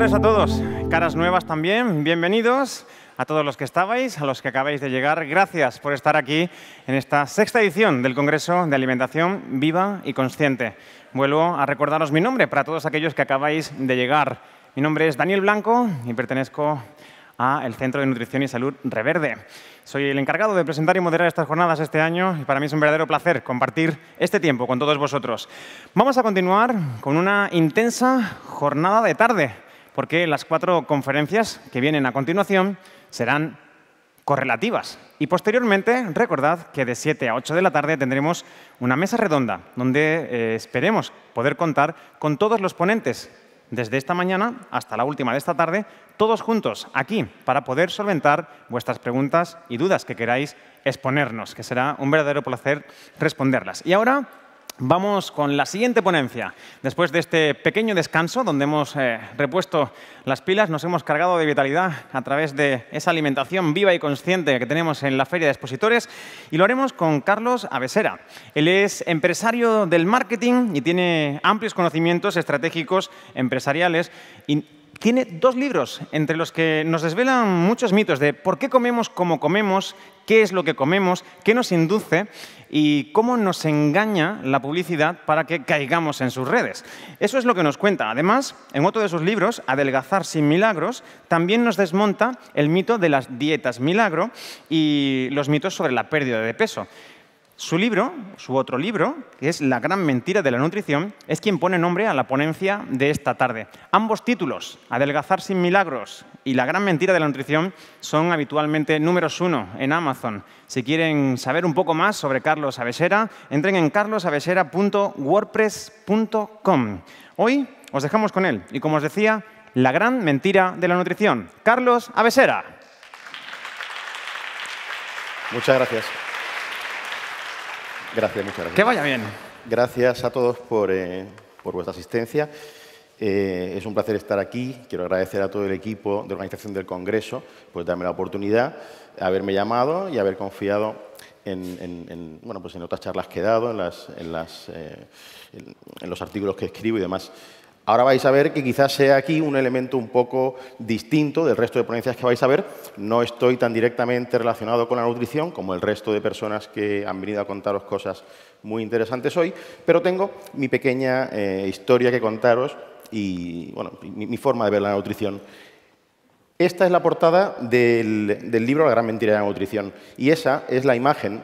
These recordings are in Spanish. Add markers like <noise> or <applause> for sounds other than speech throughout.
tardes a todos. Caras nuevas también, bienvenidos a todos los que estabais, a los que acabáis de llegar. Gracias por estar aquí en esta sexta edición del Congreso de Alimentación Viva y Consciente. Vuelvo a recordaros mi nombre para todos aquellos que acabáis de llegar. Mi nombre es Daniel Blanco y pertenezco al Centro de Nutrición y Salud Reverde. Soy el encargado de presentar y moderar estas jornadas este año y para mí es un verdadero placer compartir este tiempo con todos vosotros. Vamos a continuar con una intensa jornada de tarde porque las cuatro conferencias que vienen a continuación serán correlativas. Y posteriormente, recordad que de 7 a 8 de la tarde tendremos una mesa redonda donde eh, esperemos poder contar con todos los ponentes desde esta mañana hasta la última de esta tarde, todos juntos aquí, para poder solventar vuestras preguntas y dudas que queráis exponernos, que será un verdadero placer responderlas. Y ahora Vamos con la siguiente ponencia. Después de este pequeño descanso donde hemos eh, repuesto las pilas, nos hemos cargado de vitalidad a través de esa alimentación viva y consciente que tenemos en la Feria de Expositores y lo haremos con Carlos Avesera. Él es empresario del marketing y tiene amplios conocimientos estratégicos empresariales y tiene dos libros entre los que nos desvelan muchos mitos de por qué comemos como comemos, qué es lo que comemos, qué nos induce y cómo nos engaña la publicidad para que caigamos en sus redes. Eso es lo que nos cuenta. Además, en otro de sus libros, Adelgazar sin milagros, también nos desmonta el mito de las dietas milagro y los mitos sobre la pérdida de peso. Su libro, su otro libro, que es La gran mentira de la nutrición, es quien pone nombre a la ponencia de esta tarde. Ambos títulos, Adelgazar sin milagros y La gran mentira de la nutrición, son habitualmente números uno en Amazon. Si quieren saber un poco más sobre Carlos Avesera, entren en carlosavesera.wordpress.com. Hoy os dejamos con él y, como os decía, La gran mentira de la nutrición. Carlos Avesera. Muchas gracias. Gracias, muchas Que vaya bien. Gracias a todos por, eh, vuestra asistencia. Eh, es un placer estar aquí. Quiero agradecer a todo el equipo de organización del Congreso por darme la oportunidad, haberme llamado y haber confiado en, bueno, pues en otras charlas que he dado, en, las, en las, eh, en los artículos que escribo y demás. Ahora vais a ver que quizás sea aquí un elemento un poco distinto del resto de ponencias que vais a ver. No estoy tan directamente relacionado con la nutrición como el resto de personas que han venido a contaros cosas muy interesantes hoy, pero tengo mi pequeña eh, historia que contaros y bueno, mi, forma de ver la nutrición. Esta es la portada del libro La gran mentira de la nutrición y esa es la imagen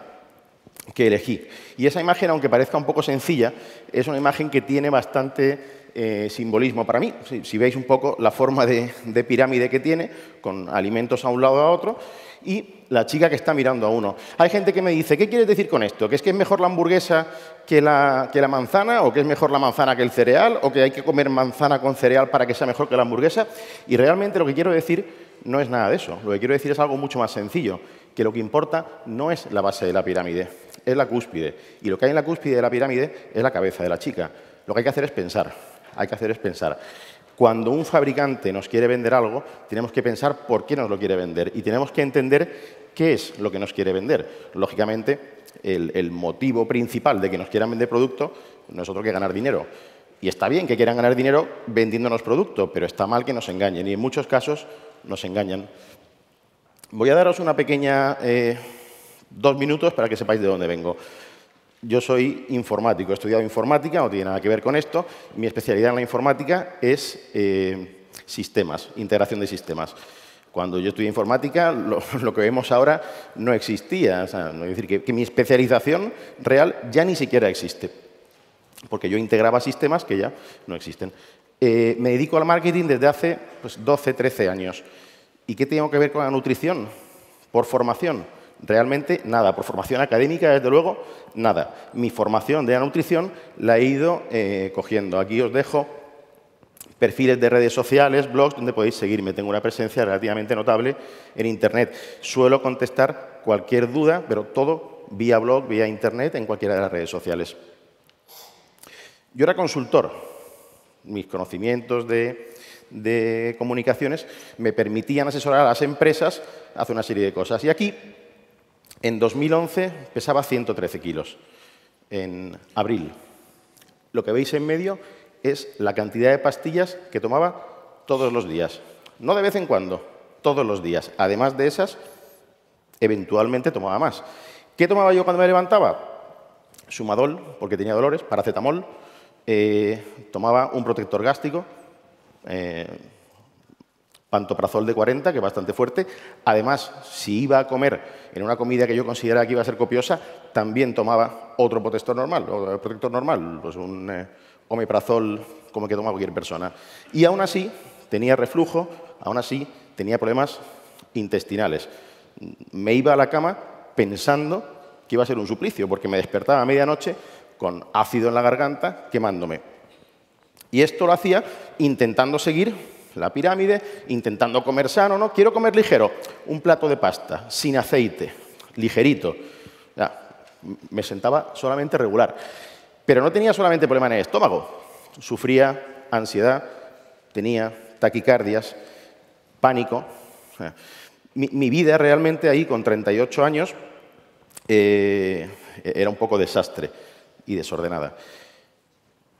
que elegí. Y esa imagen, aunque parezca un poco sencilla, es una imagen que tiene bastante eh, simbolismo para mí. Si, veis un poco la forma de, pirámide que tiene, con alimentos a un lado a otro, y la chica que está mirando a uno. Hay gente que me dice, ¿qué quieres decir con esto? ¿Que es que es mejor la hamburguesa que la manzana? ¿O que es mejor la manzana que el cereal? ¿O que hay que comer manzana con cereal para que sea mejor que la hamburguesa? Y realmente lo que quiero decir no es nada de eso. Lo que quiero decir es algo mucho más sencillo, que lo que importa no es la base de la pirámide, es la cúspide. Y lo que hay en la cúspide de la pirámide es la cabeza de la chica. Lo que hay que hacer es pensar hay que hacer es pensar. Cuando un fabricante nos quiere vender algo, tenemos que pensar por qué nos lo quiere vender y tenemos que entender qué es lo que nos quiere vender. Lógicamente, el, motivo principal de que nos quieran vender producto no es otro que ganar dinero. Y está bien que quieran ganar dinero vendiéndonos producto, pero está mal que nos engañen y en muchos casos nos engañan. Voy a daros una pequeña... Eh, dos minutos para que sepáis de dónde vengo. Yo soy informático, he estudiado informática, no tiene nada que ver con esto. Mi especialidad en la informática es eh, sistemas, integración de sistemas. Cuando yo estudié informática, <laughs> lo, que vemos ahora no existía. es decir, que, mi especialización real ya ni siquiera existe, porque yo integraba sistemas que ya no existen. Eh, me dedico al marketing desde hace 12, pues, 13 años. ¿Y qué tengo que ver con la nutrición? Por formación. Realmente nada, por formación académica, desde luego, nada. Mi formación de la nutrición la he ido eh, cogiendo. Aquí os dejo perfiles de redes sociales, blogs, donde podéis seguirme. Tengo una presencia relativamente notable en Internet. Suelo contestar cualquier duda, pero todo vía blog, vía Internet, en cualquiera de las redes sociales. Yo era consultor. Mis conocimientos de, comunicaciones me permitían asesorar a las empresas hace una serie de cosas. Y aquí en 2011 pesaba 113 kilos, en abril. Lo que veis en medio es la cantidad de pastillas que tomaba todos los días. No de vez en cuando, todos los días. Además de esas, eventualmente tomaba más. ¿Qué tomaba yo cuando me levantaba? Sumadol, porque tenía dolores, paracetamol, eh, tomaba un protector gástrico, eh, pantoprazol de 40, que es bastante fuerte. Además, si iba a comer en una comida que yo consideraba que iba a ser copiosa, también tomaba otro protector normal, protector normal, pues un omiprazol eh, omeprazol como que toma cualquier persona. Y aún así tenía reflujo, aún así tenía problemas intestinales. Me iba a la cama pensando que iba a ser un suplicio, porque me despertaba a medianoche con ácido en la garganta, quemándome. Y esto lo hacía intentando seguir la pirámide, intentando comer sano, ¿no? Quiero comer ligero, un plato de pasta, sin aceite, ligerito. Ya, me sentaba solamente regular. Pero no tenía solamente problema en el estómago, sufría ansiedad, tenía taquicardias, pánico. Mi, vida realmente ahí, con 38 años, eh, era un poco desastre y desordenada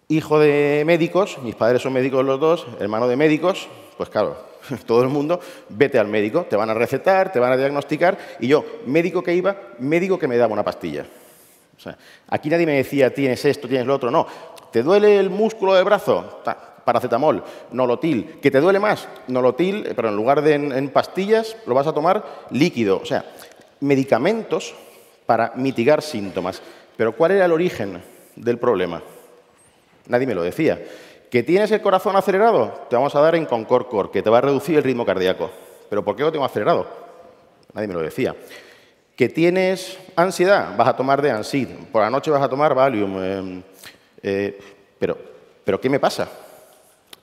hijo de médicos, mis padres son médicos los dos, hermano de médicos, pues claro, <laughs> todo el mundo, vete al médico, te van a recetar, te van a diagnosticar, y yo, médico que iba, médico que me daba una pastilla. O sea, aquí nadie me decía, tienes esto, tienes lo otro, no. ¿Te duele el músculo del brazo? Paracetamol, nolotil. ¿Que te duele más? Nolotil, eh, pero en lugar de en, en pastillas, lo vas a tomar líquido. O sea, medicamentos para mitigar síntomas. Pero ¿cuál era el origen del problema? Nadie me lo decía. ¿Que tienes el corazón acelerado? Te vamos a dar en concorcor que te va a reducir el ritmo cardíaco. ¿Pero por qué lo tengo acelerado? Nadie me lo decía. ¿Que tienes ansiedad? Vas a tomar de ansid. Por la noche vas a tomar Valium. Eh, eh, pero, ¿Pero qué me pasa?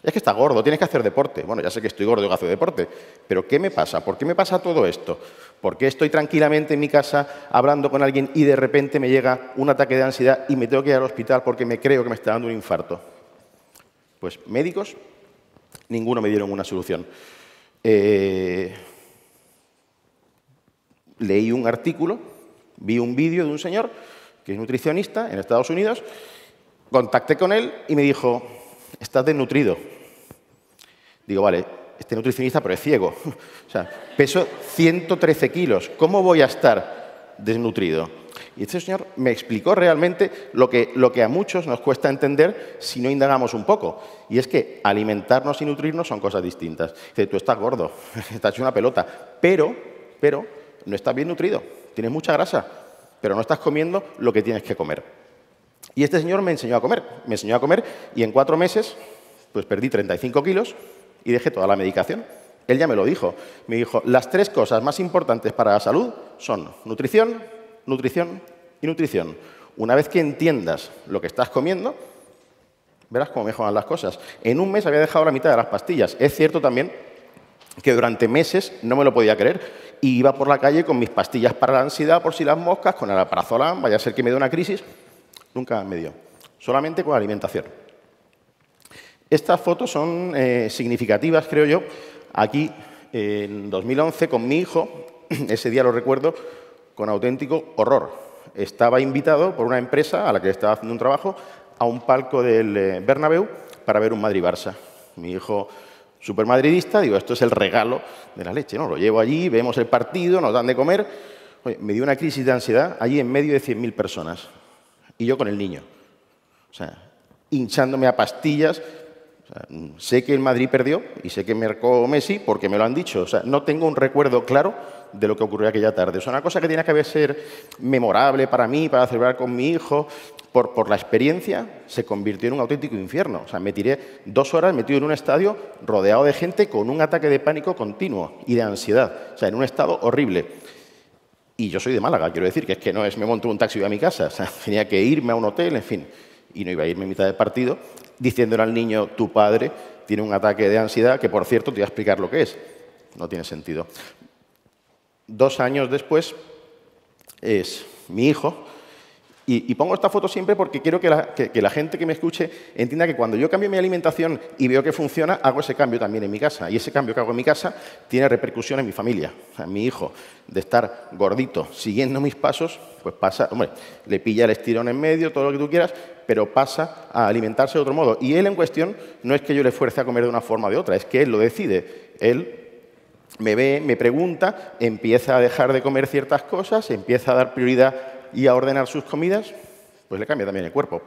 Es que está gordo, tienes que hacer deporte. Bueno, ya sé que estoy gordo y hago deporte, pero ¿qué me pasa? ¿Por qué me pasa todo esto? ¿Por qué estoy tranquilamente en mi casa hablando con alguien y de repente me llega un ataque de ansiedad y me tengo que ir al hospital porque me creo que me está dando un infarto? Pues médicos, ninguno me dieron una solución. Eh, leí un artículo, vi un vídeo de un señor que es nutricionista en Estados Unidos, contacté con él y me dijo, estás desnutrido, Digo, vale, este nutricionista pero es ciego. <laughs> o sea, peso 113 kilos. ¿Cómo voy a estar desnutrido? Y este señor me explicó realmente lo que, lo que a muchos nos cuesta entender si no indagamos un poco. Y es que alimentarnos y nutrirnos son cosas distintas. Dice, tú estás gordo, <laughs> estás hecho una pelota, pero, pero no estás bien nutrido, tienes mucha grasa, pero no estás comiendo lo que tienes que comer. Y este señor me enseñó a comer, me enseñó a comer y en cuatro meses pues perdí 35 kilos, y dejé toda la medicación. Él ya me lo dijo. Me dijo, las tres cosas más importantes para la salud son nutrición, nutrición y nutrición. Una vez que entiendas lo que estás comiendo, verás cómo mejoran las cosas. En un mes había dejado la mitad de las pastillas. Es cierto también que durante meses no me lo podía creer y iba por la calle con mis pastillas para la ansiedad, por si las moscas, con el parazolam vaya a ser que me dé una crisis. Nunca me dio. Solamente con alimentación. Estas fotos son eh, significativas, creo yo. Aquí, en 2011, con mi hijo, <clears throat> ese día lo recuerdo con auténtico horror. Estaba invitado por una empresa a la que estaba haciendo un trabajo a un palco del eh, Bernabéu para ver un Madrid-Barça. Mi hijo supermadridista, digo, esto es el regalo de la leche, ¿no? Lo llevo allí, vemos el partido, nos dan de comer. me dio una crisis de ansiedad allí en medio de 100.000 personas. Y yo con el niño. O sea, hinchándome a pastillas sé que el Madrid perdió y sé que marcó Messi porque me lo han dicho. O sea, no tengo un recuerdo claro de lo que ocurrió aquella tarde. es una cosa que tiene que ser memorable para mí, para celebrar con mi hijo. Por, la experiencia, se convirtió en un auténtico infierno. O sea, me tiré dos horas metido en un estadio rodeado de gente con un ataque de pánico continuo y de ansiedad. O sea, en un estado horrible. Y yo soy de Málaga, quiero decir, que es que no es me monto un taxi y a mi casa. O sea, <laughs> tenía que irme a un hotel, en fin. Y no iba a irme en mitad de partido diciéndole al niño, tu padre tiene un ataque de ansiedad, que por cierto te voy a explicar lo que es. No tiene sentido. Dos años después es mi hijo, y, pongo esta foto siempre porque quiero que la, gente que me escuche entienda que cuando yo cambio mi alimentación y veo que funciona, hago ese cambio también en mi casa. Y ese cambio que hago en mi casa tiene repercusión en mi familia. en mi hijo, de estar gordito, siguiendo mis pasos, pues pasa, hombre, le pilla el estirón en medio, todo lo que tú quieras, pero pasa a alimentarse de otro modo. Y él en cuestión no es que yo le fuerce a comer de una forma o de otra, es que él lo decide. Él me ve, me pregunta, empieza a dejar de comer ciertas cosas, empieza a dar prioridad y a ordenar sus comidas, pues le cambia también el cuerpo.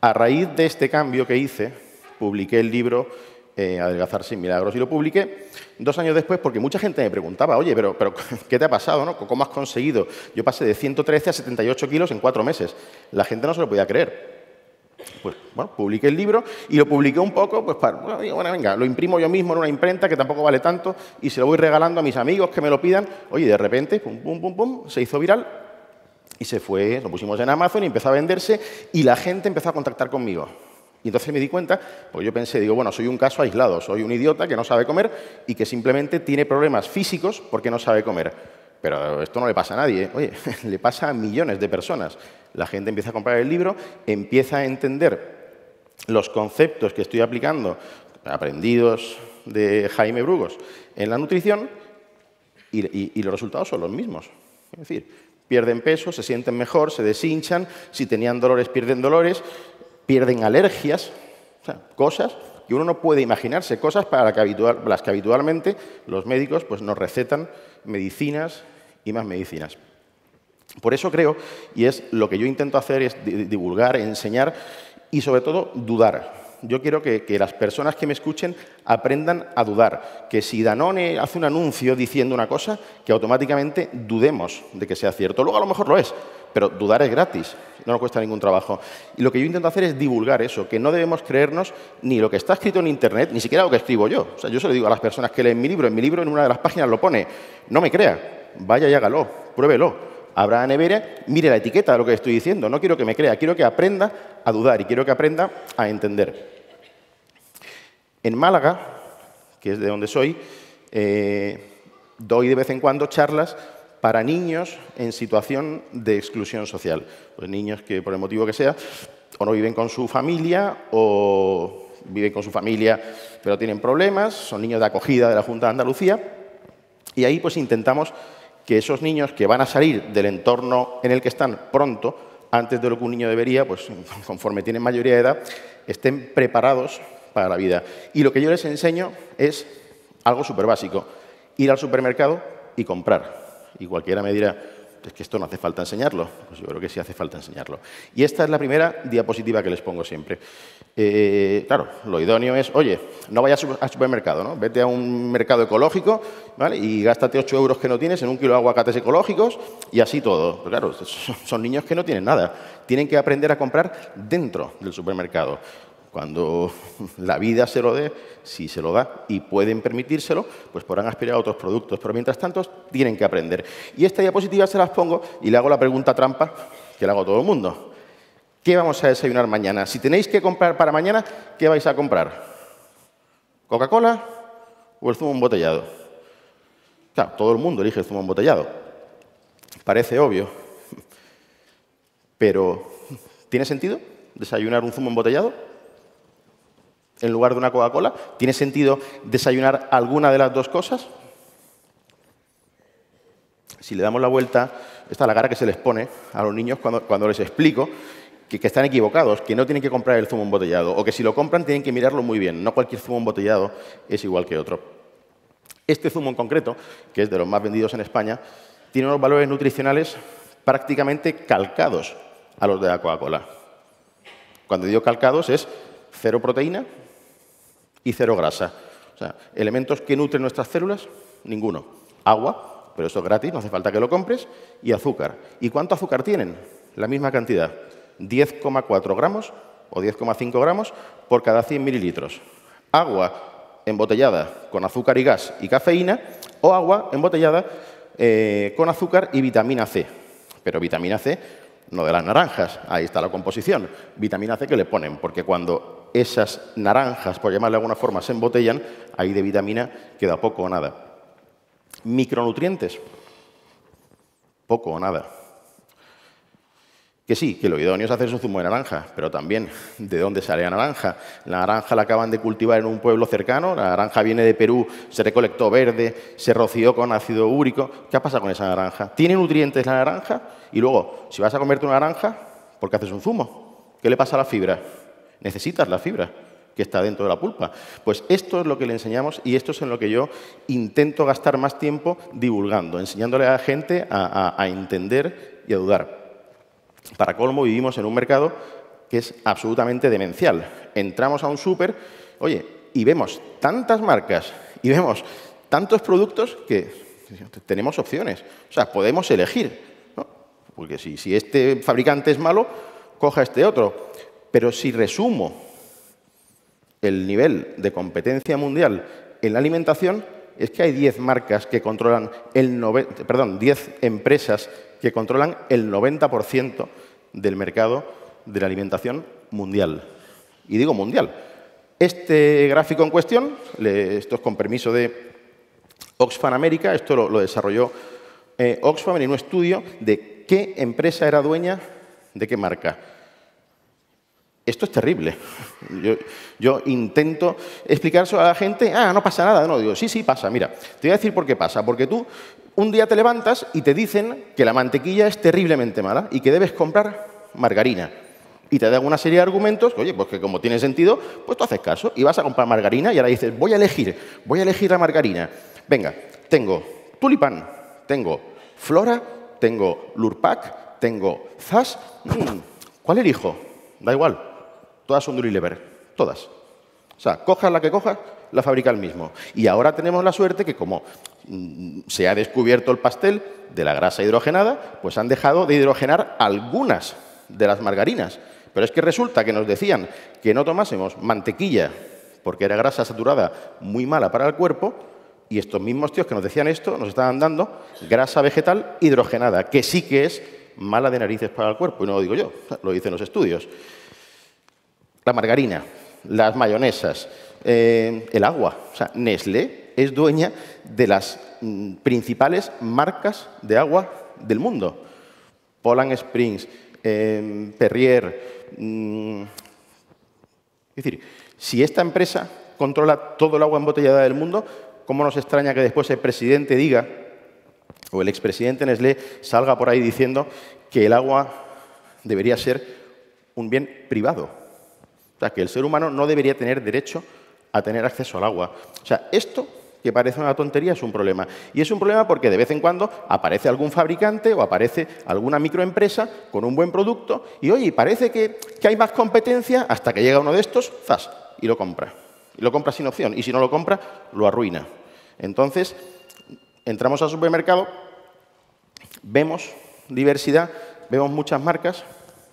A raíz de este cambio que hice, publiqué el libro eh, Adelgazar sin milagros y lo publiqué dos años después porque mucha gente me preguntaba, oye, pero, pero ¿qué te ha pasado? No? ¿Cómo has conseguido? Yo pasé de 113 a 78 kilos en cuatro meses. La gente no se lo podía creer. Pues bueno, publiqué el libro y lo publiqué un poco, pues para, bueno, venga, lo imprimo yo mismo en una imprenta que tampoco vale tanto y se lo voy regalando a mis amigos que me lo pidan. Oye, de repente, pum, pum, pum, pum, se hizo viral y se fue, lo pusimos en Amazon y empezó a venderse y la gente empezó a contactar conmigo. Y entonces me di cuenta, pues yo pensé, digo, bueno, soy un caso aislado, soy un idiota que no sabe comer y que simplemente tiene problemas físicos porque no sabe comer. Pero esto no le pasa a nadie, ¿eh? oye, <laughs> le pasa a millones de personas. La gente empieza a comprar el libro, empieza a entender los conceptos que estoy aplicando, aprendidos de Jaime Brugos, en la nutrición y, y, y los resultados son los mismos. Es decir, pierden peso, se sienten mejor, se deshinchan, si tenían dolores pierden dolores, pierden alergias, o sea, cosas que uno no puede imaginarse, cosas para que las que habitualmente los médicos pues, nos recetan medicinas y más medicinas. Por eso creo, y es lo que yo intento hacer, es divulgar, enseñar y sobre todo dudar yo quiero que, las personas que me escuchen aprendan a dudar. Que si Danone hace un anuncio diciendo una cosa, que automáticamente dudemos de que sea cierto. Luego a lo mejor lo es, pero dudar es gratis, no nos cuesta ningún trabajo. Y lo que yo intento hacer es divulgar eso, que no debemos creernos ni lo que está escrito en Internet, ni siquiera lo que escribo yo. O sea, yo se lo digo a las personas que leen mi libro. En mi libro, en una de las páginas lo pone, no me crea, vaya y hágalo, pruébelo Abraham nevera, mire la etiqueta de lo que estoy diciendo. No quiero que me crea, quiero que aprenda a dudar y quiero que aprenda a entender. En Málaga, que es de donde soy, eh, doy de vez en cuando charlas para niños en situación de exclusión social. Pues niños que, por el motivo que sea, o no viven con su familia o viven con su familia pero tienen problemas, son niños de acogida de la Junta de Andalucía. Y ahí pues intentamos que esos niños que van a salir del entorno en el que están pronto, antes de lo que un niño debería, pues <laughs> conforme tienen mayoría de edad, estén preparados para la vida. Y lo que yo les enseño es algo súper básico, ir al supermercado y comprar. Y cualquiera me dirá, es que esto no hace falta enseñarlo. Pues yo creo que sí hace falta enseñarlo. Y esta es la primera diapositiva que les pongo siempre. Eh, claro, lo idóneo es, oye, no vayas al supermercado, ¿no? Vete a un mercado ecológico y gástate 8 euros que no tienes en un kilo de aguacates ecológicos y así todo. Pero pues claro, <laughs> son niños que no tienen nada. Tienen que aprender a comprar dentro del supermercado. Cuando la vida se lo dé, si se lo da y pueden permitírselo, pues podrán aspirar a otros productos. Pero mientras tanto, tienen que aprender. Y esta diapositiva se las pongo y le hago la pregunta trampa que le hago a todo el mundo. ¿Qué vamos a desayunar mañana? Si tenéis que comprar para mañana, ¿qué vais a comprar? ¿Coca-Cola o el zumo embotellado? Claro, todo el mundo elige el zumo embotellado. Parece obvio. Pero, ¿tiene sentido desayunar un zumo embotellado? en lugar de una Coca-Cola? ¿Tiene sentido desayunar alguna de las dos cosas? Si le damos la vuelta, esta la cara que se les pone a los niños cuando, les explico que, que, están equivocados, que no tienen que comprar el zumo embotellado, o que si lo compran tienen que mirarlo muy bien. No cualquier zumo embotellado es igual que otro. Este zumo en concreto, que es de los más vendidos en España, tiene unos valores nutricionales prácticamente calcados a los de la Coca-Cola. Cuando digo calcados es cero proteína, y cero grasa. O sea, elementos que nutren nuestras células, ninguno. Agua, pero eso es gratis, no hace falta que lo compres, y azúcar. ¿Y cuánto azúcar tienen? La misma cantidad, 10,4 gramos o 10,5 gramos por cada 100 mililitros. Agua embotellada con azúcar y gas y cafeína o agua embotellada eh, con azúcar y vitamina C. Pero vitamina C no de las naranjas, ahí está la composición, vitamina C que le ponen, porque cuando esas naranjas, por llamarle de alguna forma, se embotellan, ahí de vitamina queda poco o nada. Micronutrientes, poco o nada. Que sí, que lo idóneo es hacer su zumo de naranja, pero también, ¿de dónde sale la naranja? La naranja la acaban de cultivar en un pueblo cercano, la naranja viene de Perú, se recolectó verde, se roció con ácido úrico. ¿Qué ha pasado con esa naranja? ¿Tiene nutrientes la naranja? Y luego, si vas a comerte una naranja, ¿por qué haces un zumo? ¿Qué le pasa a la fibra? Necesitas la fibra que está dentro de la pulpa. Pues esto es lo que le enseñamos y esto es en lo que yo intento gastar más tiempo divulgando, enseñándole a la gente a, a entender y a dudar. Para colmo, vivimos en un mercado que es absolutamente demencial. Entramos a un súper, oye, y vemos tantas marcas y vemos tantos productos que tenemos opciones. O sea, podemos elegir. Porque si, este fabricante es malo, coja este otro. Pero si resumo el nivel de competencia mundial en la alimentación, es que hay 10 marcas que controlan el perdón, 10 empresas que controlan el 90% del mercado de la alimentación mundial. Y digo mundial. Este gráfico en cuestión, esto es con permiso de Oxfam América, esto lo, desarrolló eh, Oxfam en un estudio de qué empresa era dueña de qué marca. Esto es terrible. Yo, intento explicar a la gente, ah, no pasa nada. No, digo, sí, sí, pasa. Mira, te voy a decir por qué pasa. Porque tú un día te levantas y te dicen que la mantequilla es terriblemente mala y que debes comprar margarina. Y te dan una serie de argumentos, oye, pues que como tiene sentido, pues tú haces caso y vas a comprar margarina y ahora dices, voy a elegir, voy a elegir la margarina. Venga, tengo tulipán, tengo flora, tengo lurpak, tengo zas. Mm, ¿Cuál elijo? Da igual, Todas son de todas. O sea, cojas la que cojas, la fabrica el mismo. Y ahora tenemos la suerte que como mm, se ha descubierto el pastel de la grasa hidrogenada, pues han dejado de hidrogenar algunas de las margarinas. Pero es que resulta que nos decían que no tomásemos mantequilla porque era grasa saturada muy mala para el cuerpo, y estos mismos tíos que nos decían esto nos estaban dando grasa vegetal hidrogenada, que sí que es mala de narices para el cuerpo, y no lo digo yo, lo dicen los estudios la margarina, las mayonesas, eh, el agua. sea, Nestlé es dueña de las mm, principales marcas de agua del mundo. Poland Springs, em, Perrier. Mm, es decir, si esta empresa controla todo el agua embotellada del mundo, ¿cómo nos extraña que después el presidente diga, o el expresidente Nestlé salga por ahí diciendo que el agua debería ser un bien privado? O sea, que el ser humano no debería tener derecho a tener acceso al agua. O sea, esto que parece una tontería es un problema. Y es un problema porque de vez en cuando aparece algún fabricante o aparece alguna microempresa con un buen producto y, oye, parece que, que hay más competencia hasta que llega uno de estos, zas, y lo compra. Y lo compra sin opción. Y si no lo compra, lo arruina. Entonces, entramos al supermercado, vemos diversidad, vemos muchas marcas,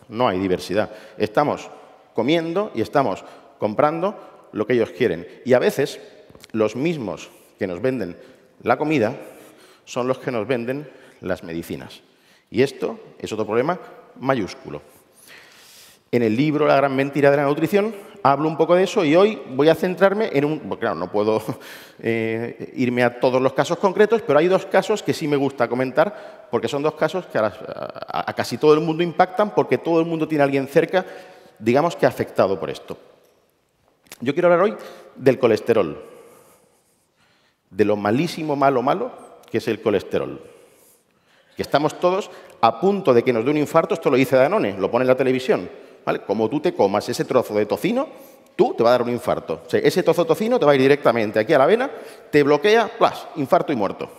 no hay diversidad. Estamos comiendo y estamos comprando lo que ellos quieren. Y a veces los mismos que nos venden la comida son los que nos venden las medicinas. Y esto es otro problema mayúsculo. En el libro La gran mentira de la nutrición hablo un poco de eso y hoy voy a centrarme en un... claro, no puedo <laughs> eh, irme a todos los casos concretos, pero hay dos casos que sí me gusta comentar porque son dos casos que a, a casi todo el mundo impactan porque todo el mundo tiene a alguien cerca digamos que afectado por esto. Yo quiero hablar hoy del colesterol, de lo malísimo, malo, malo que es el colesterol. Que estamos todos a punto de que nos dé un infarto, esto lo dice Danone, lo pone en la televisión. ¿vale? Como tú te comas ese trozo de tocino, tú te va a dar un infarto. ese trozo de tocino te va a ir directamente aquí a la vena, te bloquea, plas, infarto y muerto.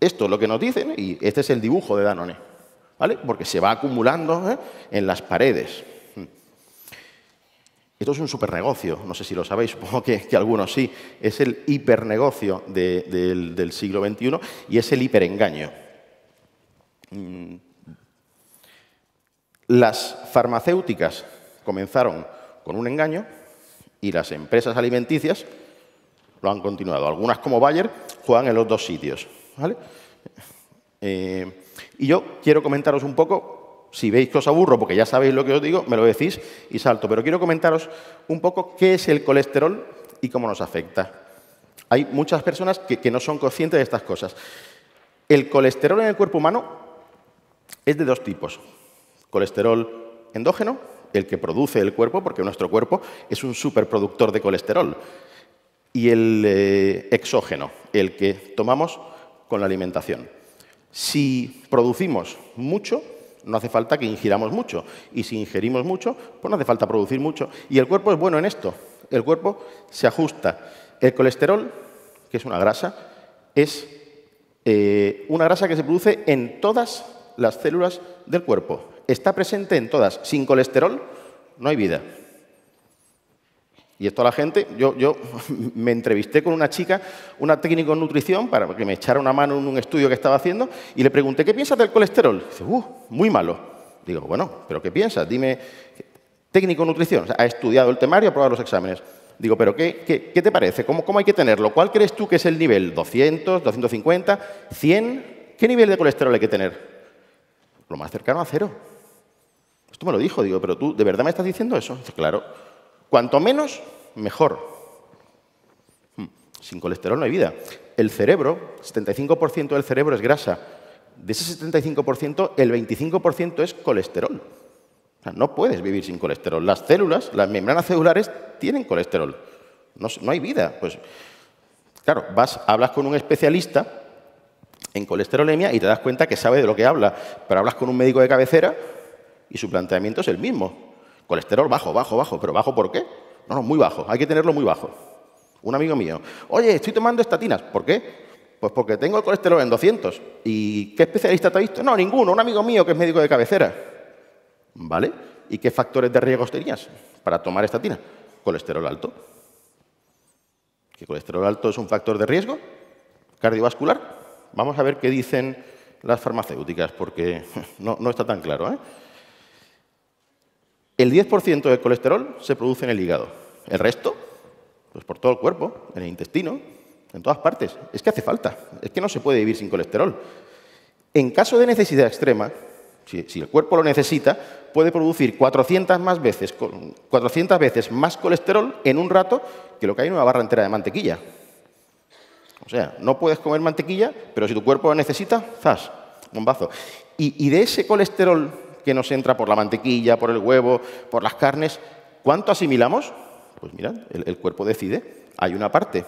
Esto es lo que nos dicen y este es el dibujo de Danone. ¿vale? Porque se va acumulando ¿eh? en las paredes. Esto es un supernegocio, no sé si lo sabéis, <laughs> supongo que, algunos sí. Es el hipernegocio del, del, siglo XXI y es el hiperengaño. Mm. Las farmacéuticas comenzaron con un engaño y las empresas alimenticias lo han continuado. Algunas, como Bayer, juegan en los dos sitios. ¿vale? Eh, y yo quiero comentaros un poco, si veis que os aburro, porque ya sabéis lo que os digo, me lo decís y salto, pero quiero comentaros un poco qué es el colesterol y cómo nos afecta. Hay muchas personas que, no son conscientes de estas cosas. El colesterol en el cuerpo humano es de dos tipos. Colesterol endógeno, el que produce el cuerpo, porque nuestro cuerpo es un superproductor de colesterol. Y el eh, exógeno, el que tomamos con la alimentación. Si producimos mucho, no hace falta que ingiramos mucho. Y si ingerimos mucho, pues no hace falta producir mucho. Y el cuerpo es bueno en esto. El cuerpo se ajusta. El colesterol, que es una grasa, es eh, una grasa que se produce en todas las células del cuerpo. Está presente en todas. Sin colesterol no hay vida. Y esto a la gente, yo, <laughs> me entrevisté con una chica, una técnica en nutrición, para que me echara una mano en un estudio que estaba haciendo, y le pregunté, ¿qué piensas del colesterol? Dice, uh, muy malo. Digo, bueno, ¿pero qué piensas? Dime, técnico en nutrición, ha estudiado el temario, ha probado los exámenes. Digo, ¿pero qué, te parece? ¿Cómo, ¿Cómo hay que tenerlo? ¿Cuál crees tú que es el nivel? ¿200, 250, 100? ¿Qué nivel de colesterol hay que tener? Lo más cercano a cero. Esto me lo dijo, digo, ¿pero tú de verdad me estás diciendo eso? Dice, claro. Cuanto menos, mejor. Hmm, sin colesterol no hay vida. El cerebro, 75% del cerebro es grasa. De ese 75%, el 25% es colesterol. no puedes vivir sin colesterol. Las células, las membranas celulares, tienen colesterol. No, no hay vida. Pues, claro, vas, hablas con un especialista en colesterolemia y te das cuenta que sabe de lo que habla, pero hablas con un médico de cabecera y su planteamiento es el mismo. Colesterol bajo, bajo, bajo. ¿Pero bajo por qué? No, no, muy bajo. Hay que tenerlo muy bajo. Un amigo mío. Oye, estoy tomando estatinas. ¿Por qué? Pues porque tengo el colesterol en 200. ¿Y qué especialista te ha visto? No, ninguno. Un amigo mío que es médico de cabecera. ¿Vale? ¿Y qué factores de riesgo tenías para tomar estatina? Colesterol alto. ¿Que colesterol alto es un factor de riesgo cardiovascular? Vamos a ver qué dicen las farmacéuticas, porque <laughs> no, no está tan claro. ¿eh? El 10% del colesterol se produce en el hígado. El resto, pues por todo el cuerpo, en el intestino, en todas partes. Es que hace falta. Es que no se puede vivir sin colesterol. En caso de necesidad extrema, si, el cuerpo lo necesita, puede producir 400, más veces, 400 veces más colesterol en un rato que lo que hay en una barra entera de mantequilla. O sea, no puedes comer mantequilla, pero si tu cuerpo lo necesita, zas, bombazo. Y, y de ese colesterol que nos entra por la mantequilla, por el huevo, por las carnes, ¿cuánto asimilamos? Pues mirad, el, cuerpo decide. Hay una parte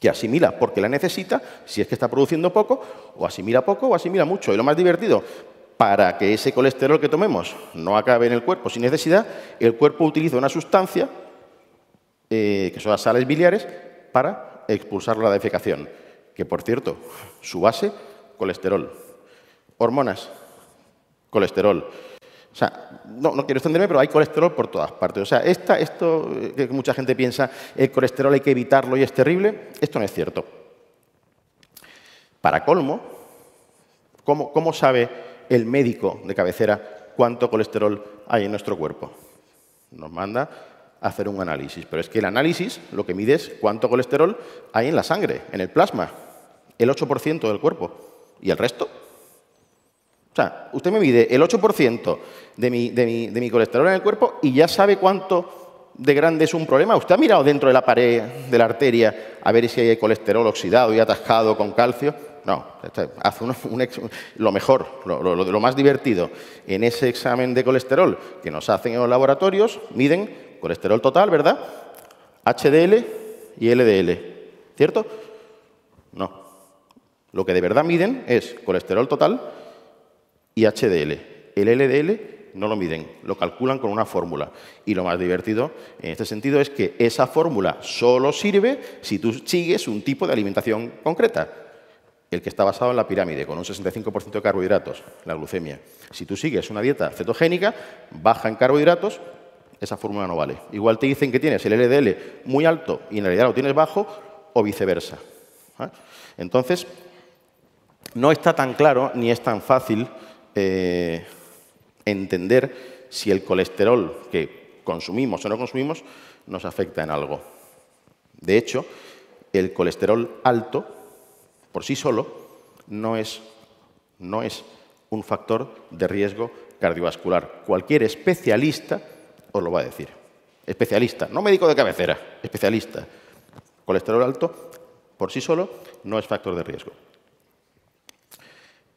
que asimila porque la necesita, si es que está produciendo poco, o asimila poco o asimila mucho. Y lo más divertido, para que ese colesterol que tomemos no acabe en el cuerpo sin necesidad, el cuerpo utiliza una sustancia, eh, que son las sales biliares, para expulsarlo a la defecación. Que, por cierto, su base, colesterol. Hormonas, colesterol. O sea, no, quiero extenderme, pero hay colesterol por todas partes. O sea, esta, esto eh, que mucha gente piensa, el colesterol hay que evitarlo y es terrible, esto no es cierto. Para colmo, ¿cómo, cómo sabe el médico de cabecera cuánto colesterol hay en nuestro cuerpo? Nos manda a hacer un análisis, pero es que el análisis lo que mide es cuánto colesterol hay en la sangre, en el plasma, el 8% del cuerpo. ¿Y el resto? O sea, usted me mide el 8% de mi, colesterol en el cuerpo y ya sabe cuánto de grande es un problema. Usted ha mirado dentro de la pared de la arteria a ver si hay colesterol oxidado y atascado con calcio. No, hace lo mejor, lo, más divertido en ese examen de colesterol que nos hacen en los laboratorios, miden colesterol total, ¿verdad? HDL y LDL, ¿cierto? No. Lo que de verdad miden es colesterol total y HDL. El LDL no lo miden, lo calculan con una fórmula. Y lo más divertido en este sentido es que esa fórmula solo sirve si tú sigues un tipo de alimentación concreta. El que está basado en la pirámide, con un 65% de carbohidratos, la glucemia. Si tú sigues una dieta cetogénica, baja en carbohidratos, esa fórmula no vale. Igual te dicen que tienes el LDL muy alto y en realidad lo tienes bajo, o viceversa. ¿eh? Entonces, no está tan claro ni es tan fácil eh, entender si el colesterol que consumimos o no consumimos nos afecta en algo. De hecho, el colesterol alto, por sí solo, no es, no es un factor de riesgo cardiovascular. Cualquier especialista os lo va a decir. Especialista, no médico de cabecera, especialista. Colesterol alto, por sí solo, no es factor de riesgo.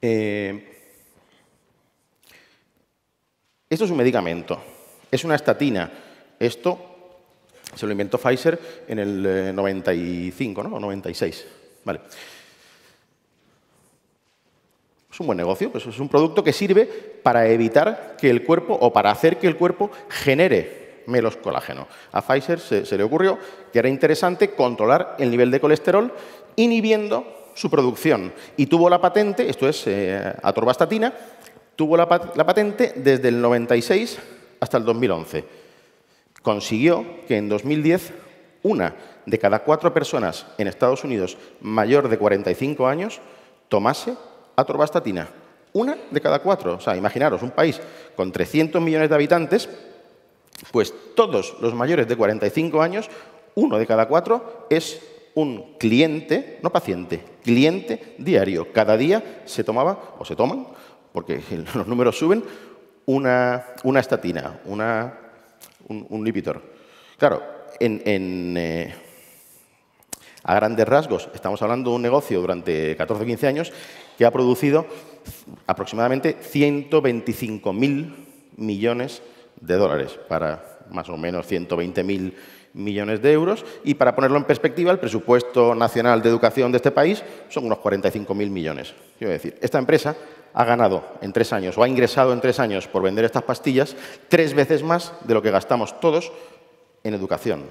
Eh, esto es un medicamento, es una estatina. Esto se lo inventó Pfizer en el 95, eh, ¿no? O 96. Vale. Es un buen negocio, pues es un producto que sirve para evitar que el cuerpo o para hacer que el cuerpo genere menos colágeno. A Pfizer se, le ocurrió que era interesante controlar el nivel de colesterol inhibiendo su producción y tuvo la patente, esto es eh, atorvastatina, Tuvo la, patente desde el 96 hasta el 2011. Consiguió que en 2010 una de cada cuatro personas en Estados Unidos mayor de 45 años tomase atorvastatina. Una de cada cuatro. O sea, imaginaros, un país con 300 millones de habitantes, pues todos los mayores de 45 años, uno de cada cuatro es un cliente, no paciente, cliente diario. Cada día se tomaba o se toman porque <laughs> los números suben, una, estatina, una, un, lipitor. Claro, eh, a grandes rasgos, estamos hablando de un negocio durante 14 o 15 años que ha producido aproximadamente 125.000 millones de dólares para más o menos 120.000 millones de euros y para ponerlo en perspectiva, el presupuesto nacional de educación de este país son unos 45.000 millones. Quiero decir, esta empresa ha ganado en tres años o ha ingresado en tres años por vender estas pastillas tres veces más de lo que gastamos todos en educación.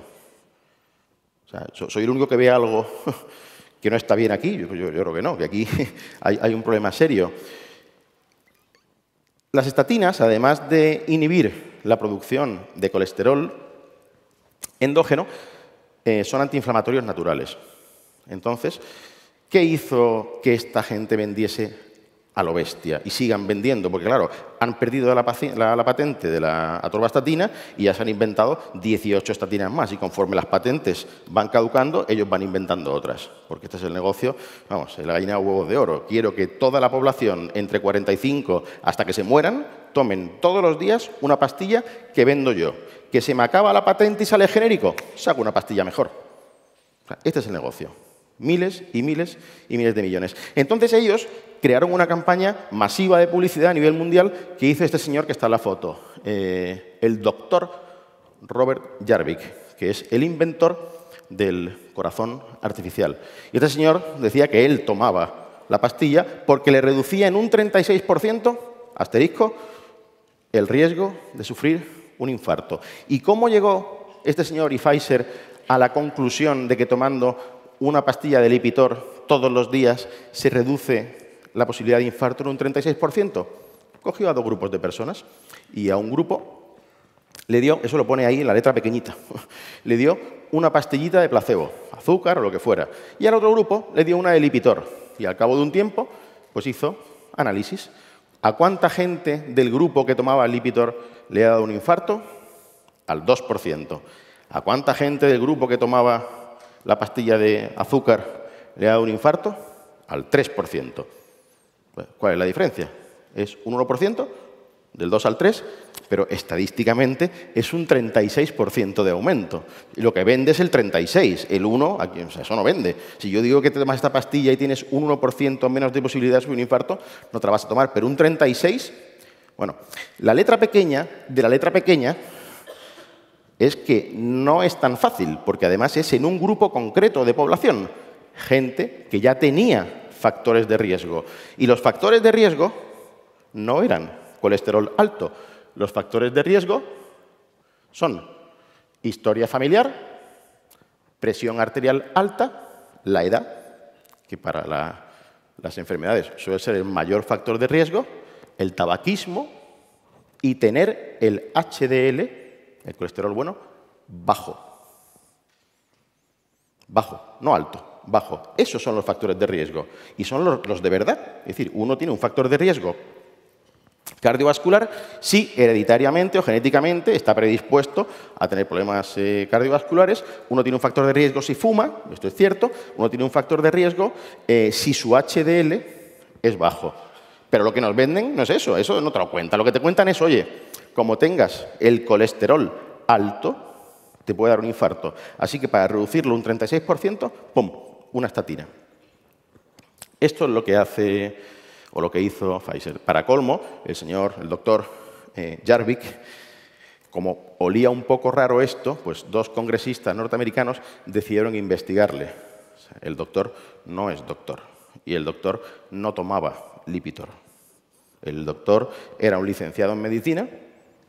soy el único que ve algo <laughs> que no está bien aquí. Yo, creo que no, que aquí <laughs> hay, un problema serio. Las estatinas, además de inhibir la producción de colesterol endógeno, eh, son antiinflamatorios naturales. Entonces, ¿qué hizo que esta gente vendiese a lo bestia y sigan vendiendo, porque claro, han perdido la, patente de la atorvastatina y ya se han inventado 18 estatinas más y conforme las patentes van caducando, ellos van inventando otras, porque este es el negocio, vamos, la gallina de huevos de oro. Quiero que toda la población entre 45 hasta que se mueran tomen todos los días una pastilla que vendo yo. Que se me acaba la patente y sale genérico, saco una pastilla mejor. Este es el negocio miles y miles y miles de millones. Entonces ellos crearon una campaña masiva de publicidad a nivel mundial que hizo este señor que está en la foto, eh, el doctor Robert Jarvik, que es el inventor del corazón artificial. Y este señor decía que él tomaba la pastilla porque le reducía en un 36%, asterisco, el riesgo de sufrir un infarto. ¿Y cómo llegó este señor y Pfizer a la conclusión de que tomando una pastilla de Lipitor todos los días se reduce la posibilidad de infarto en un 36%. Cogió a dos grupos de personas y a un grupo le dio, eso lo pone ahí en la letra pequeñita, <laughs> le dio una pastillita de placebo, azúcar o lo que fuera. Y al otro grupo le dio una de Lipitor. Y al cabo de un tiempo, pues hizo análisis. ¿A cuánta gente del grupo que tomaba Lipitor le ha dado un infarto? Al 2%. ¿A cuánta gente del grupo que tomaba la pastilla de azúcar le ha dado un infarto? Al 3%. Pues, ¿Cuál es la diferencia? Es un 1%, del 2 al 3, pero estadísticamente es un 36% de aumento. Y lo que vende es el 36, el 1, o eso no vende. Si yo digo que te tomas esta pastilla y tienes un 1% menos de posibilidades de un infarto, no te la vas a tomar, pero un 36, bueno, la letra pequeña, de la letra pequeña, es que no es tan fácil, porque además es en un grupo concreto de población, gente que ya tenía factores de riesgo. Y los factores de riesgo no eran colesterol alto. Los factores de riesgo son historia familiar, presión arterial alta, la edad, que para las enfermedades suele ser el mayor factor de riesgo, el tabaquismo y tener el HDL, el colesterol bueno, bajo. Bajo, no alto bajo. Esos son los factores de riesgo y son los, de verdad. Es decir, uno tiene un factor de riesgo cardiovascular si hereditariamente o genéticamente está predispuesto a tener problemas eh, cardiovasculares. Uno tiene un factor de riesgo si fuma, esto es cierto. Uno tiene un factor de riesgo eh, si su HDL es bajo. Pero lo que nos venden no es eso, eso no te lo cuentan. Lo que te cuentan es, oye, como tengas el colesterol alto, te puede dar un infarto. Así que para reducirlo un 36%, ¡pum!, una estatina. Esto es lo que hace o lo que hizo Pfizer. Para colmo, el señor, el doctor eh, Jarvik, como olía un poco raro esto, pues dos congresistas norteamericanos decidieron investigarle. el doctor no es doctor y el doctor no tomaba Lipitor. El doctor era un licenciado en medicina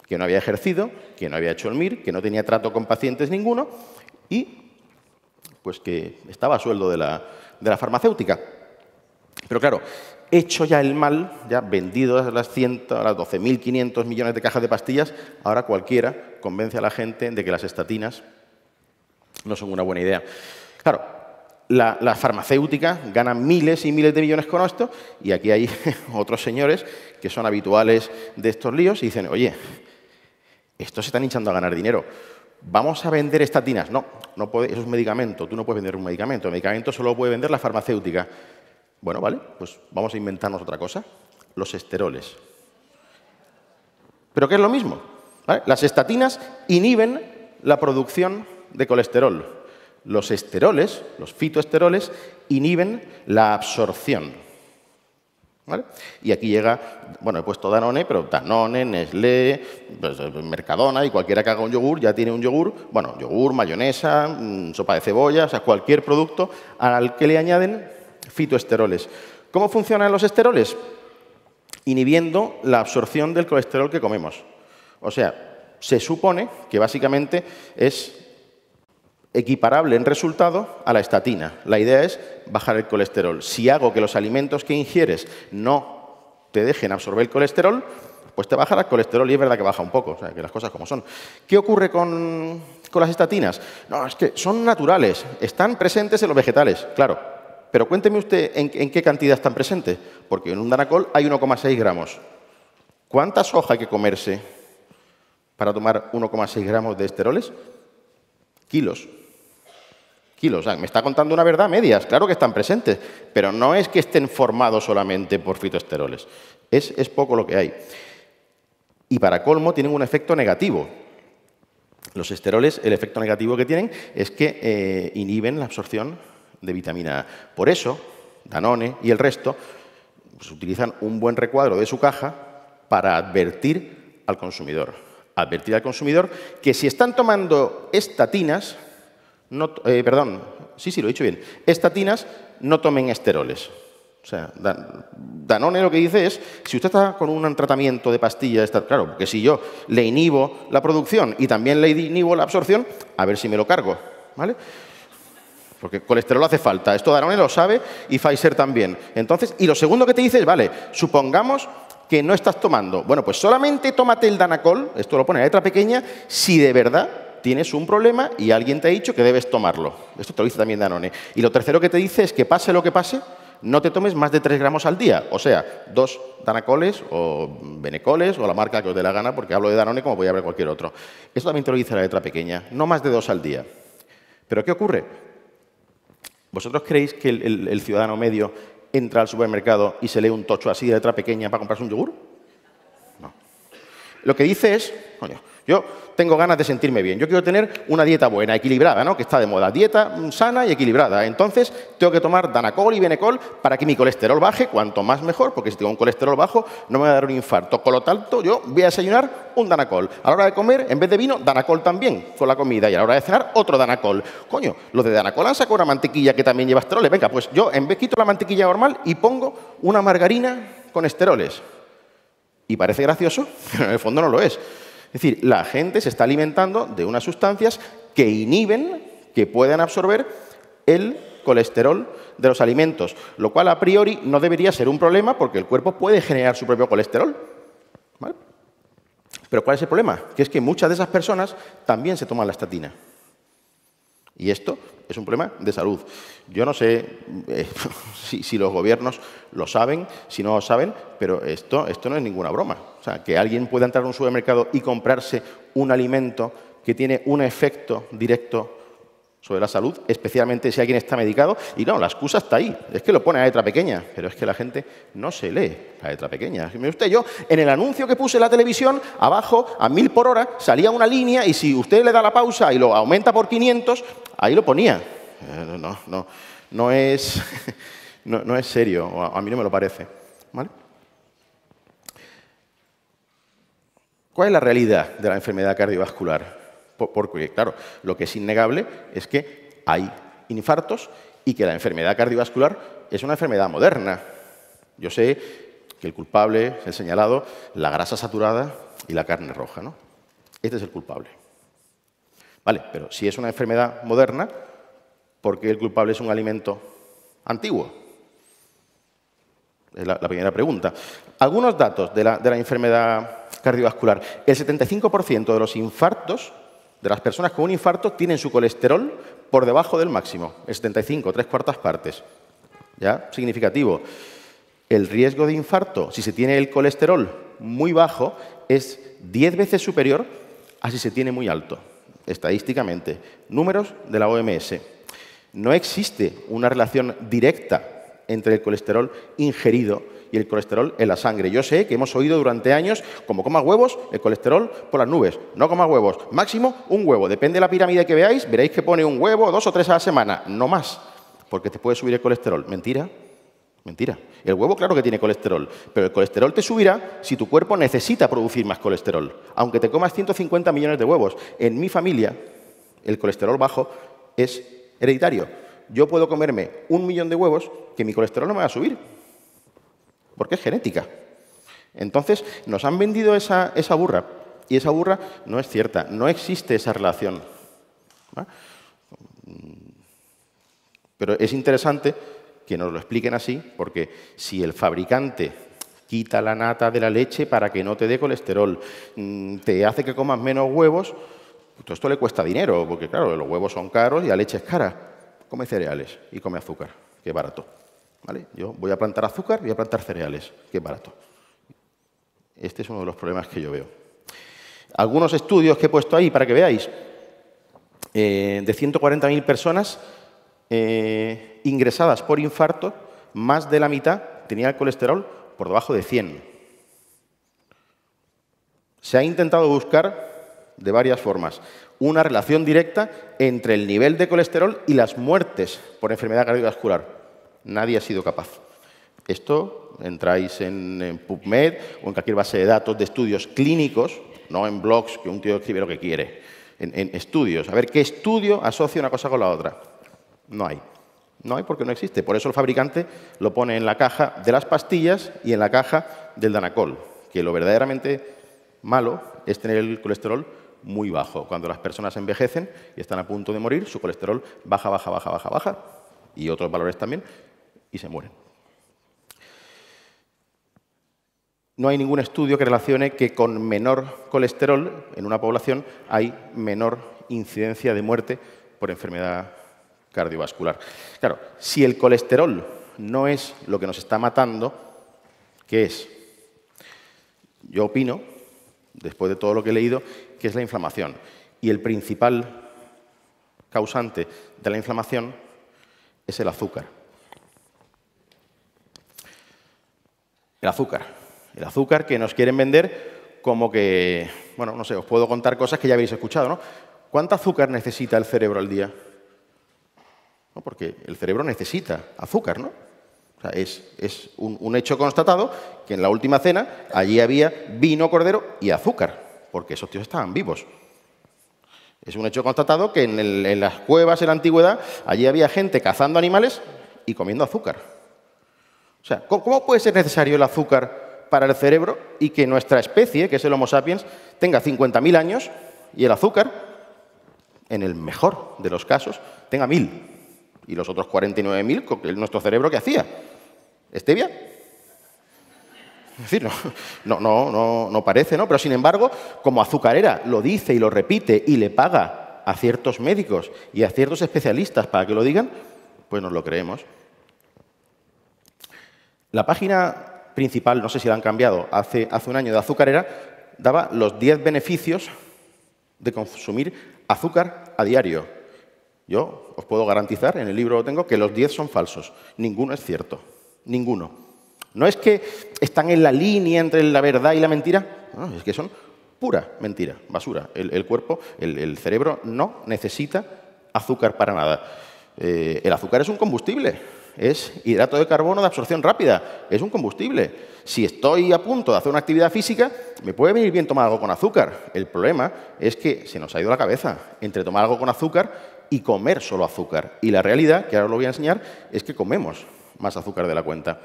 que no había ejercido, que no había hecho el MIR, que no tenía trato con pacientes ninguno y pues que estaba a sueldo de la, farmacéutica. Pero claro, hecho ya el mal, ya vendido las, las 12.500 millones de cajas de pastillas, ahora cualquiera convence a la gente de que las estatinas no son una buena idea. Claro, la, farmacéutica gana miles y miles de millones con esto y aquí hay <laughs> otros señores que son habituales de estos líos y dicen, oye, estos se están hinchando a ganar dinero. ¿Vamos a vender estatinas? No, no puede, eso es un medicamento, tú no puedes vender un medicamento, el medicamento solo puede vender la farmacéutica. Bueno, vale, pues vamos a inventarnos otra cosa, los esteroles. ¿Pero qué es lo mismo? Las estatinas inhiben la producción de colesterol. Los esteroles, los fitoesteroles, inhiben la absorción. Y aquí llega, bueno, he puesto Danone, pero Danone, Nestlé, pues, Mercadona y cualquiera que haga un yogur ya tiene un yogur, bueno, yogur, mayonesa, mm, sopa de cebolla, o sea, cualquier producto al que le añaden fitoesteroles. ¿Cómo funcionan los esteroles? Inhibiendo la absorción del colesterol que comemos. O sea, se supone que básicamente es equiparable en resultado a la estatina. La idea es bajar el colesterol. Si hago que los alimentos que ingieres no te dejen absorber el colesterol, pues te bajará el colesterol y es verdad que baja un poco, o sea, que las cosas como son. ¿Qué ocurre con, las estatinas? No, es que son naturales, están presentes en los vegetales, claro. Pero cuénteme usted en, en qué cantidad están presentes, porque en un danacol hay 1,6 gramos. ¿Cuánta soja hay que comerse para tomar 1,6 gramos de esteroles? Kilos me está contando una verdad medias, claro que están presentes, pero no es que estén formados solamente por fitoesteroles. Es, poco lo que hay. Y para colmo tienen un efecto negativo. Los esteroles, el efecto negativo que tienen es que eh, inhiben la absorción de vitamina A. Por eso, Danone y el resto pues, utilizan un buen recuadro de su caja para advertir al consumidor. Advertir al consumidor que si están tomando estatinas, no, eh, perdón, sí, sí, lo he dicho bien, estatinas, no tomen esteroles. O sea, Danone lo que dice es, si usted está con un tratamiento de pastilla, claro, porque si yo le inhibo la producción y también le inhibo la absorción, a ver si me lo cargo, ¿vale? Porque colesterol hace falta. Esto Danone lo sabe y Pfizer también. Entonces, y lo segundo que te dice es, vale, supongamos que no estás tomando. Bueno, pues solamente tómate el Danacol, esto lo pone la letra pequeña, si de verdad tienes un problema y alguien te ha dicho que debes tomarlo. Esto te lo dice también Danone. Y lo tercero que te dice es que pase lo que pase, no te tomes más de tres gramos al día. O sea, dos danacoles o benecoles o la marca que os dé la gana, porque hablo de Danone como voy a haber cualquier otro. Esto también te lo dice la letra pequeña, no más de dos al día. Pero ¿qué ocurre? ¿Vosotros creéis que el, ciudadano medio entra al supermercado y se lee un tocho así de letra pequeña para comprarse un yogur? No. Lo que dice es, yo tengo ganas de sentirme bien. Yo quiero tener una dieta buena, equilibrada, ¿no? Que está de moda. Dieta sana y equilibrada. Entonces, tengo que tomar Danacol y Benecol para que mi colesterol baje, cuanto más mejor, porque si tengo un colesterol bajo no me va a dar un infarto. Con lo tanto, yo voy a desayunar un Danacol. A la hora de comer, en vez de vino, Danacol también con la comida. Y a la hora de cenar, otro Danacol. Coño, los de Danacol han sacado una mantequilla que también lleva esteroles. Venga, pues yo en vez quito la mantequilla normal y pongo una margarina con esteroles. Y parece gracioso, <laughs> pero en el fondo no lo es. Es decir, la gente se está alimentando de unas sustancias que inhiben que puedan absorber el colesterol de los alimentos, lo cual a priori no debería ser un problema porque el cuerpo puede generar su propio colesterol. Pero ¿cuál es el problema? Que es que muchas de esas personas también se toman la estatina. Y esto es un problema de salud. Yo no sé eh, <laughs> si, los gobiernos lo saben, si no lo saben, pero esto, esto no es ninguna broma. O sea, que alguien pueda entrar a un supermercado y comprarse un alimento que tiene un efecto directo sobre la salud, especialmente si alguien está medicado. Y no, la excusa está ahí. Es que lo pone a letra pequeña, pero es que la gente no se lee la letra pequeña. Mire usted, yo en el anuncio que puse en la televisión, abajo, a mil por hora, salía una línea y si usted le da la pausa y lo aumenta por 500, ahí lo ponía. Eh, no, no, no, es, <laughs> no es serio, a mí no me lo parece. ¿Vale? ¿Cuál es la realidad de la enfermedad cardiovascular? Porque, claro, lo que es innegable es que hay infartos y que la enfermedad cardiovascular es una enfermedad moderna. Yo sé que el culpable, he señalado, la grasa saturada y la carne roja. ¿no? Este es el culpable. Vale, pero si es una enfermedad moderna, ¿por qué el culpable es un alimento antiguo? Es la, primera pregunta. Algunos datos de la enfermedad cardiovascular. El 75% de los infartos de las personas con un infarto tienen su colesterol por debajo del máximo, 75, tres cuartas partes. ¿Ya? Significativo. El riesgo de infarto, si se tiene el colesterol muy bajo, es 10 veces superior a si se tiene muy alto, estadísticamente. Números de la OMS. No existe una relación directa entre el colesterol ingerido y el colesterol en la sangre. Yo sé que hemos oído durante años, como comas huevos, el colesterol por las nubes. No comas huevos. Máximo un huevo. Depende de la pirámide que veáis, veréis que pone un huevo dos o tres a la semana. No más. Porque te puede subir el colesterol. Mentira. Mentira. El huevo claro que tiene colesterol, pero el colesterol te subirá si tu cuerpo necesita producir más colesterol, aunque te comas 150 millones de huevos. En mi familia, el colesterol bajo es hereditario. Yo puedo comerme un millón de huevos que mi colesterol no me va a subir, porque es genética. Entonces, nos han vendido esa, burra, y esa burra no es cierta, no existe esa relación. Pero es interesante que nos lo expliquen así, porque si el fabricante quita la nata de la leche para que no te dé colesterol, mm, te hace que comas menos huevos, pues todo esto le cuesta dinero, porque claro, los huevos son caros y la leche es cara. Come cereales y come azúcar, que barato. Yo voy a plantar azúcar y voy a plantar cereales, ¡qué barato. Este es uno de los problemas que yo veo. Algunos estudios que he puesto ahí para que veáis, eh, de 140.000 personas eh, ingresadas por infarto, más de la mitad tenía el colesterol por debajo de 100. Se ha intentado buscar de varias formas una relación directa entre el nivel de colesterol y las muertes por enfermedad cardiovascular. Nadie ha sido capaz. Esto entráis en, PubMed o en cualquier base de datos de estudios clínicos, no en blogs que un tío escribe lo que quiere, en estudios. A ver qué estudio asocia una cosa con la otra. No hay. No hay porque no existe. Por eso el fabricante lo pone en la caja de las pastillas y en la caja del Danacol, que lo verdaderamente malo es tener el colesterol muy bajo. Cuando las personas envejecen y están a punto de morir, su colesterol baja, baja, baja, baja, baja, y otros valores también, y se mueren. No hay ningún estudio que relacione que con menor colesterol en una población hay menor incidencia de muerte por enfermedad cardiovascular. Claro, si el colesterol no es lo que nos está matando, ¿qué es? Yo opino, después de todo lo que he leído, que es la inflamación. Y el principal causante de la inflamación es el azúcar. El azúcar. El azúcar que nos quieren vender como que, bueno, no sé, os puedo contar cosas que ya habéis escuchado, ¿no? ¿Cuánto azúcar necesita el cerebro al día? Porque el cerebro necesita azúcar, ¿no? es, un, hecho constatado que en la última cena allí había vino, cordero y azúcar, porque esos tíos estaban vivos. Es un hecho constatado que en las cuevas en la antigüedad allí había gente cazando animales y comiendo azúcar. O sea, ¿cómo puede ser necesario el azúcar para el cerebro y que nuestra especie, que es el Homo sapiens, tenga 50.000 años y el azúcar, en el mejor de los casos, tenga 1.000? Y los otros 49.000, nuestro cerebro, ¿qué hacía? ¿Estevia? Es decir, no, no parece, ¿no? Pero sin embargo, como azucarera lo dice y lo repite y le paga a ciertos médicos y a ciertos especialistas para que lo digan, pues nos lo creemos. La página principal, no sé si la han cambiado, hace, un año de azucarera, daba los 10 beneficios de consumir azúcar a diario. Yo os puedo garantizar, en el libro lo tengo, que los 10 son falsos. Ninguno es cierto. Ninguno. No es que están en la línea entre la verdad y la mentira, es que son pura mentira, basura. El, cuerpo, el, cerebro no necesita azúcar para nada. Eh, el azúcar es un combustible es hidrato de carbono de absorción rápida, es un combustible. Si estoy a punto de hacer una actividad física, me puede venir bien tomar algo con azúcar. El problema es que se nos ha ido la cabeza entre tomar algo con azúcar y comer solo azúcar. Y la realidad, que ahora os lo voy a enseñar, es que comemos más azúcar de la cuenta.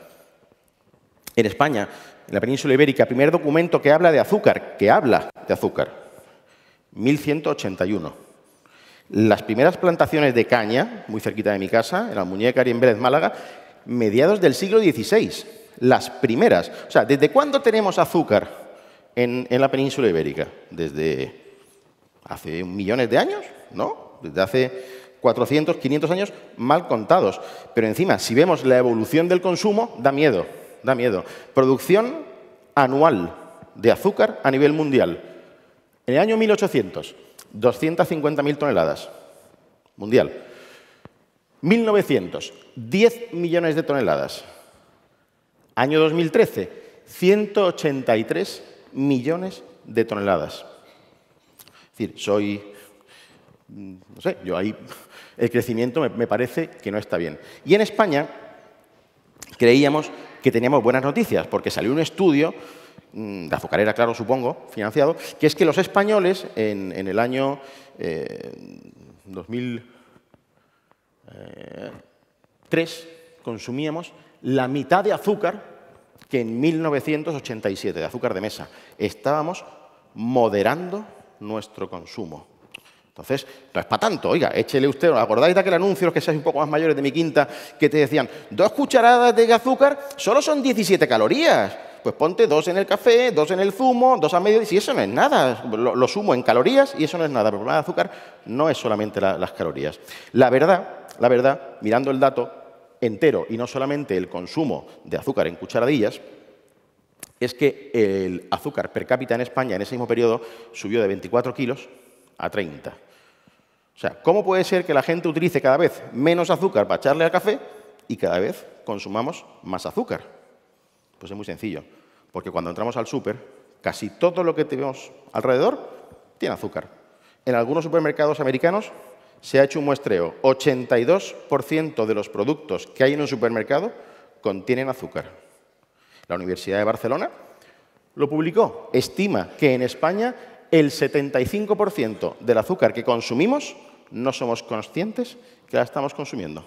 En España, en la península ibérica, primer documento que habla de azúcar, que habla de azúcar, 1181. Las primeras plantaciones de caña, muy cerquita de mi casa, en la Muñeca y en Vélez, Málaga, mediados del siglo XVI. Las primeras. O sea, ¿desde cuándo tenemos azúcar en, en la península ibérica? ¿Desde hace millones de años? ¿No? Desde hace 400, 500 años mal contados. Pero encima, si vemos la evolución del consumo, da miedo, da miedo. Producción anual de azúcar a nivel mundial. En el año 1800, 250.000 toneladas, mundial. 1900, 10 millones de toneladas. Año 2013, 183 millones de toneladas. Es decir, soy, no sé, yo ahí el crecimiento me, parece que no está bien. Y en España creíamos que teníamos buenas noticias, porque salió un estudio Mm, de azucarera, claro, supongo, financiado, que es que los españoles en, el año 2003 eh, eh, consumíamos la mitad de azúcar que en 1987, de azúcar de mesa. Estábamos moderando nuestro consumo. Entonces, no es para tanto. Oiga, échele usted, ¿acordáis de aquel anuncio, los que seáis un poco más mayores de mi quinta, que te decían, dos cucharadas de azúcar solo son 17 calorías? pues ponte dos en el café, dos en el zumo, dos a medio, y eso no es nada, lo, sumo en calorías y eso no es nada. El problema de azúcar no es solamente las calorías. La verdad, la verdad, mirando el dato entero y no solamente el consumo de azúcar en cucharadillas, es que el azúcar per cápita en España en ese mismo periodo subió de 24 kilos a 30. O sea, ¿cómo puede ser que la gente utilice cada vez menos azúcar para echarle al café y cada vez consumamos más azúcar? Pues es muy sencillo, porque cuando entramos al súper, casi todo lo que tenemos alrededor tiene azúcar. En algunos supermercados americanos se ha hecho un muestreo, 82% de los productos que hay en un supermercado contienen azúcar. La Universidad de Barcelona lo publicó, estima que en España el 75% del azúcar que consumimos no somos conscientes que la estamos consumiendo.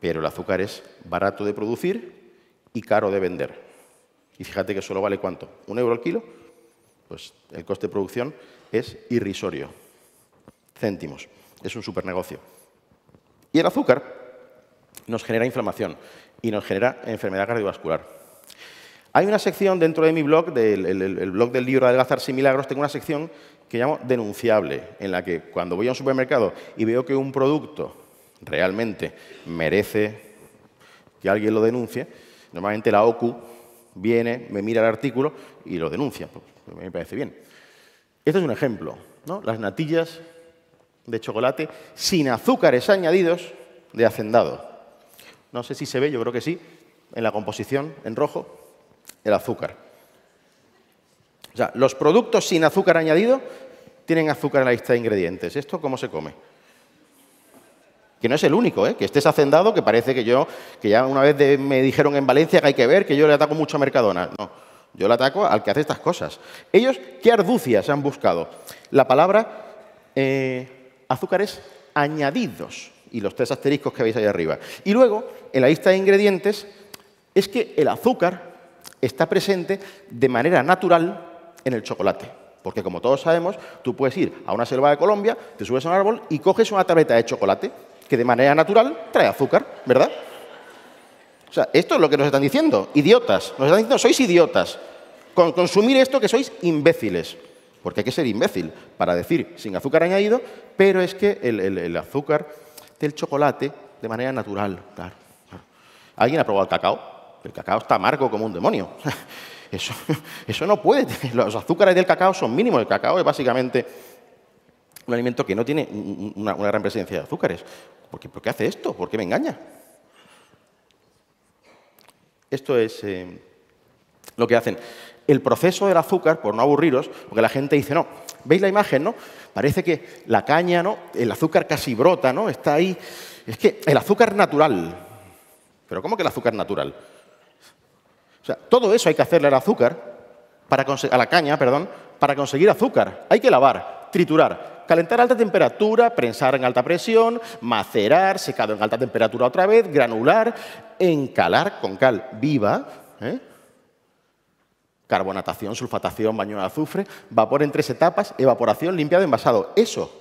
Pero el azúcar es barato de producir y caro de vender. Y fíjate que solo vale cuánto, un euro al kilo, pues el coste de producción es irrisorio, céntimos, es un super negocio. Y el azúcar nos genera inflamación y nos genera enfermedad cardiovascular. Hay una sección dentro de mi blog, del blog del libro Adelgazar sin Milagros, tengo una sección que llamo denunciable, en la que cuando voy a un supermercado y veo que un producto realmente merece que alguien lo denuncie, Normalmente la OCU viene, me mira el artículo y lo denuncia. Pues, me parece bien. Este es un ejemplo. ¿no? Las natillas de chocolate sin azúcares añadidos de hacendado. No sé si se ve, yo creo que sí, en la composición, en rojo, el azúcar. O sea, los productos sin azúcar añadido tienen azúcar en la lista de ingredientes. ¿Esto cómo se come? que no es el único, ¿eh? que estés hacendado, que parece que yo, que ya una vez me dijeron en Valencia que hay que ver que yo le ataco mucho a Mercadona. No, yo le ataco al que hace estas cosas. Ellos, ¿qué arducias han buscado? La palabra eh, azúcares añadidos y los tres asteriscos que veis ahí arriba. Y luego, en la lista de ingredientes, es que el azúcar está presente de manera natural en el chocolate. Porque como todos sabemos, tú puedes ir a una selva de Colombia, te subes a un árbol y coges una tableta de chocolate que de manera natural trae azúcar, ¿verdad? O sea, esto es lo que nos están diciendo, idiotas. Nos están diciendo, sois idiotas. Con consumir esto que sois imbéciles. Porque hay que ser imbécil para decir sin azúcar añadido, pero es que el, azúcar del chocolate de manera natural, claro, ¿Alguien ha probado el cacao? El cacao está amargo como un demonio. <laughs> Eso, eso no puede. Los azúcares del cacao son mínimos. El cacao es básicamente un alimento que no tiene una, una gran presencia de azúcares. ¿Por qué, hace esto? ¿Por qué me engaña? Esto es eh, lo que hacen. El proceso del azúcar, por no aburriros, porque la gente dice, no, ¿veis la imagen, no? Parece que la caña, ¿no? El azúcar casi brota, ¿no? Está ahí. Es que el azúcar natural. ¿Pero cómo que el azúcar natural? O sea, todo eso hay que hacerle al azúcar, para a la caña, perdón, para conseguir azúcar. Hay que lavar, triturar, Calentar a alta temperatura, prensar en alta presión, macerar, secado en alta temperatura otra vez, granular, encalar con cal viva, ¿eh? carbonatación, sulfatación, baño de azufre, vapor en tres etapas, evaporación, limpiado, envasado. Eso,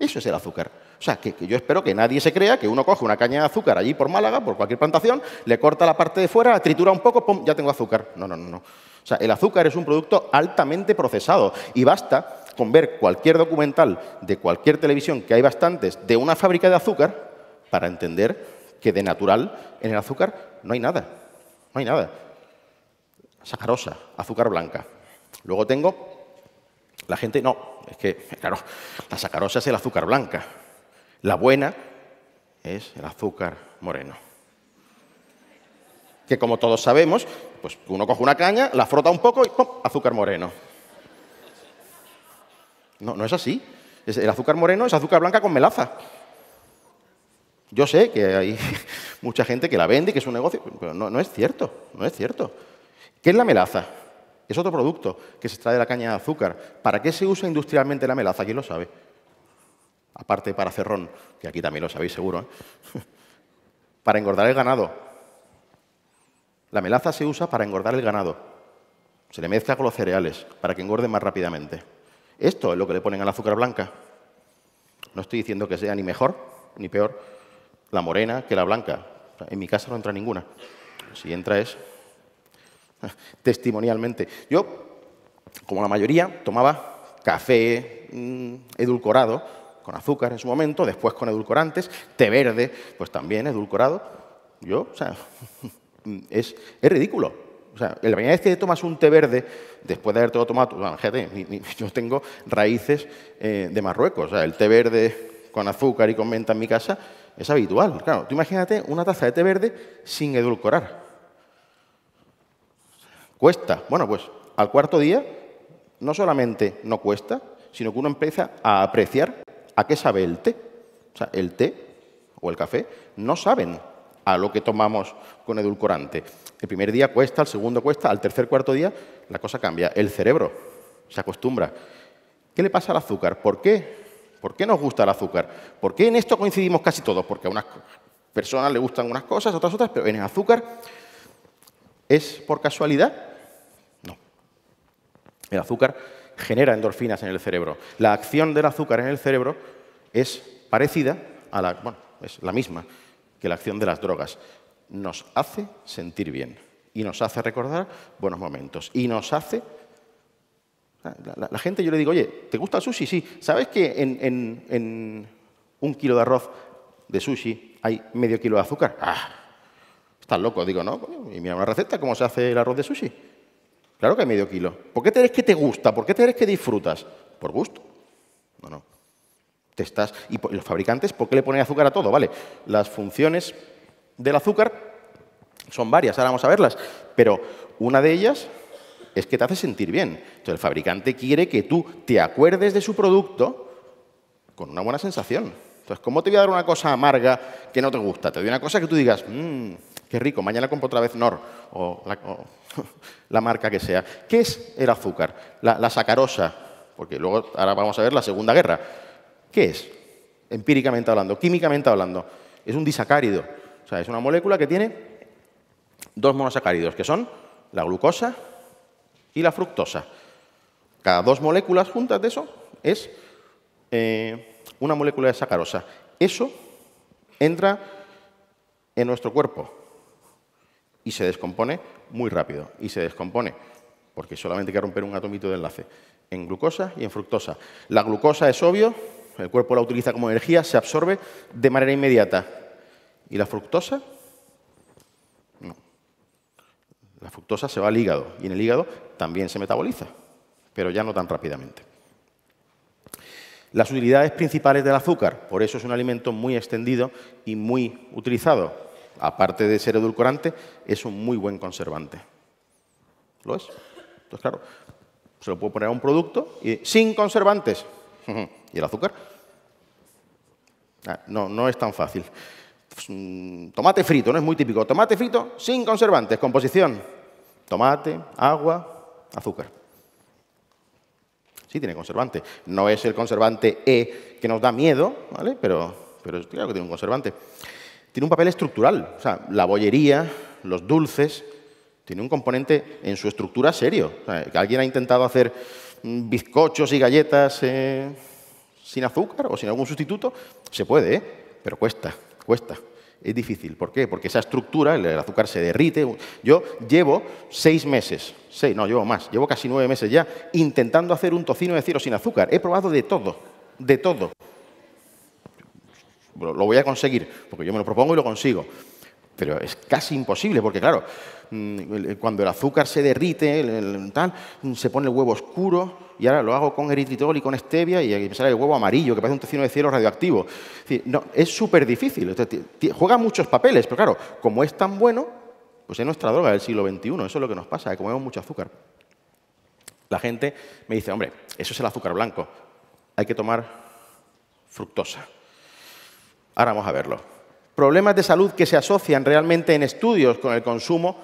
eso es el azúcar. O sea, que, yo espero que nadie se crea que uno coge una caña de azúcar allí por Málaga, por cualquier plantación, le corta la parte de fuera, la tritura un poco, ¡pum!, ya tengo azúcar. No, no, no, no. O sea, el azúcar es un producto altamente procesado y basta con ver cualquier documental de cualquier televisión, que hay bastantes, de una fábrica de azúcar, para entender que de natural en el azúcar no hay nada. No hay nada. Sacarosa, azúcar blanca. Luego tengo la gente, no, es que, claro, la sacarosa es el azúcar blanca. La buena es el azúcar moreno. Que como todos sabemos, pues uno coge una caña, la frota un poco y ¡pum! azúcar moreno. No, no es así. El azúcar moreno es azúcar blanca con melaza. Yo sé que hay <laughs> mucha gente que la vende y que es un negocio, pero no, es cierto, no es cierto. ¿Qué es la melaza? Es otro producto que se extrae de la caña de azúcar. ¿Para qué se usa industrialmente la melaza? ¿Quién lo sabe? Aparte para cerrón, que aquí también lo sabéis seguro. ¿eh? <laughs> Para engordar el ganado. La melaza se usa para engordar el ganado. Se le mezcla con los cereales para que engorde más rápidamente. Esto es lo que le ponen al azúcar blanca. No estoy diciendo que sea ni mejor ni peor la morena que la blanca. en mi casa no entra ninguna. Si entra es <laughs> testimonialmente. Yo, como la mayoría, tomaba café mm, edulcorado con azúcar en su momento, después con edulcorantes, té verde, pues también edulcorado. Yo, o sea, <laughs> es ridículo. O sea, la primera vez que este tomas un té verde, después de haber tomado, bueno, <laughs> yo tengo raíces eh, de Marruecos. O sea, el té verde con azúcar y con menta en mi casa es habitual. Claro, tú imagínate una taza de té verde sin edulcorar. Cuesta. Bueno, pues al cuarto día no solamente no cuesta, sino que uno empieza a apreciar a qué sabe el té. O sea, el té o el café no saben a lo que tomamos con edulcorante. El primer día cuesta, el segundo cuesta, al tercer, cuarto día la cosa cambia. El cerebro se acostumbra. ¿Qué le pasa al azúcar? ¿Por qué? ¿Por qué nos gusta el azúcar? ¿Por qué en esto coincidimos casi todos? Porque a unas personas le gustan unas cosas, otras otras, pero en el azúcar es por casualidad. No. El azúcar genera endorfinas en el cerebro. La acción del azúcar en el cerebro es parecida a la, bueno, es la misma que la acción de las drogas. Nos hace sentir bien y nos hace recordar buenos momentos y nos hace... La, gente yo le digo, oye, ¿te gusta el sushi? Sí. ¿Sabes que en, un kilo de arroz de sushi hay medio kilo de azúcar? ¡Ah! Estás loco, digo, ¿no? Y mira una receta, ¿cómo se hace el arroz de sushi? Claro que hay medio kilo. ¿Por qué te que te gusta? ¿Por qué te eres que disfrutas? Por gusto. No, no y los fabricantes, ¿por qué le ponen azúcar a todo? Vale, las funciones del azúcar son varias, ahora vamos a verlas, pero una de ellas es que te hace sentir bien. Entonces el fabricante quiere que tú te acuerdes de su producto con una buena sensación. Entonces, ¿cómo te voy a dar una cosa amarga que no te gusta? Te doy una cosa que tú digas, mmm, qué rico, mañana compro otra vez Nor, o <laughs> la, marca que sea. ¿Qué es el azúcar? la sacarosa, porque luego ahora vamos a ver la Segunda Guerra. ¿Qué es? Empíricamente hablando, químicamente hablando. Es un disacárido. O sea, es una molécula que tiene dos monosacáridos, que son la glucosa y la fructosa. Cada dos moléculas juntas de eso es eh, una molécula de sacarosa. Eso entra en nuestro cuerpo y se descompone muy rápido. Y se descompone porque solamente hay que romper un atomito de enlace en glucosa y en fructosa. La glucosa es obvio, el cuerpo la utiliza como energía, se absorbe de manera inmediata. ¿Y la fructosa? No. La fructosa se va al hígado y en el hígado también se metaboliza, pero ya no tan rápidamente. Las utilidades principales del azúcar, por eso es un alimento muy extendido y muy utilizado. Aparte de ser edulcorante, es un muy buen conservante. ¿Lo es? Entonces, claro, se lo puedo poner a un producto y, sin conservantes. <laughs> ¿Y el azúcar? Ah, no, no es tan fácil. Pues, mm, tomate frito, no es muy típico. Tomate frito sin conservantes, composición. Tomate, agua, azúcar. Sí, tiene conservante. No es el conservante E que nos da miedo, ¿vale? Pero, pero claro que tiene un conservante. Tiene un papel estructural. O sea, la bollería, los dulces, tiene un componente en su estructura serio. que alguien ha intentado hacer mm, bizcochos y galletas eh, sin azúcar o sin algún sustituto, se puede, ¿eh? pero cuesta, cuesta. Es difícil. ¿Por qué? Porque esa estructura, el azúcar se derrite. Yo llevo seis meses, seis, no, llevo más, llevo casi nueve meses ya, intentando hacer un tocino de cero sin azúcar. He probado de todo, de todo. Lo voy a conseguir, porque yo me lo propongo y lo consigo. Pero es casi imposible, porque claro, mm, cuando el azúcar se derrite, mm, se pone el huevo oscuro, y ahora lo hago con eritritol y con stevia, y sale el huevo amarillo, que parece un tocino de cielo radioactivo. Es no, es súper difícil. Juega muchos papeles, pero claro, como es tan bueno, pues es nuestra droga del siglo XXI. Eso es lo que nos pasa, que comemos mucho azúcar. La gente me dice, hombre, eso es el azúcar blanco. Hay que tomar fructosa. Ahora vamos a verlo problemas de salud que se asocian realmente en estudios con el consumo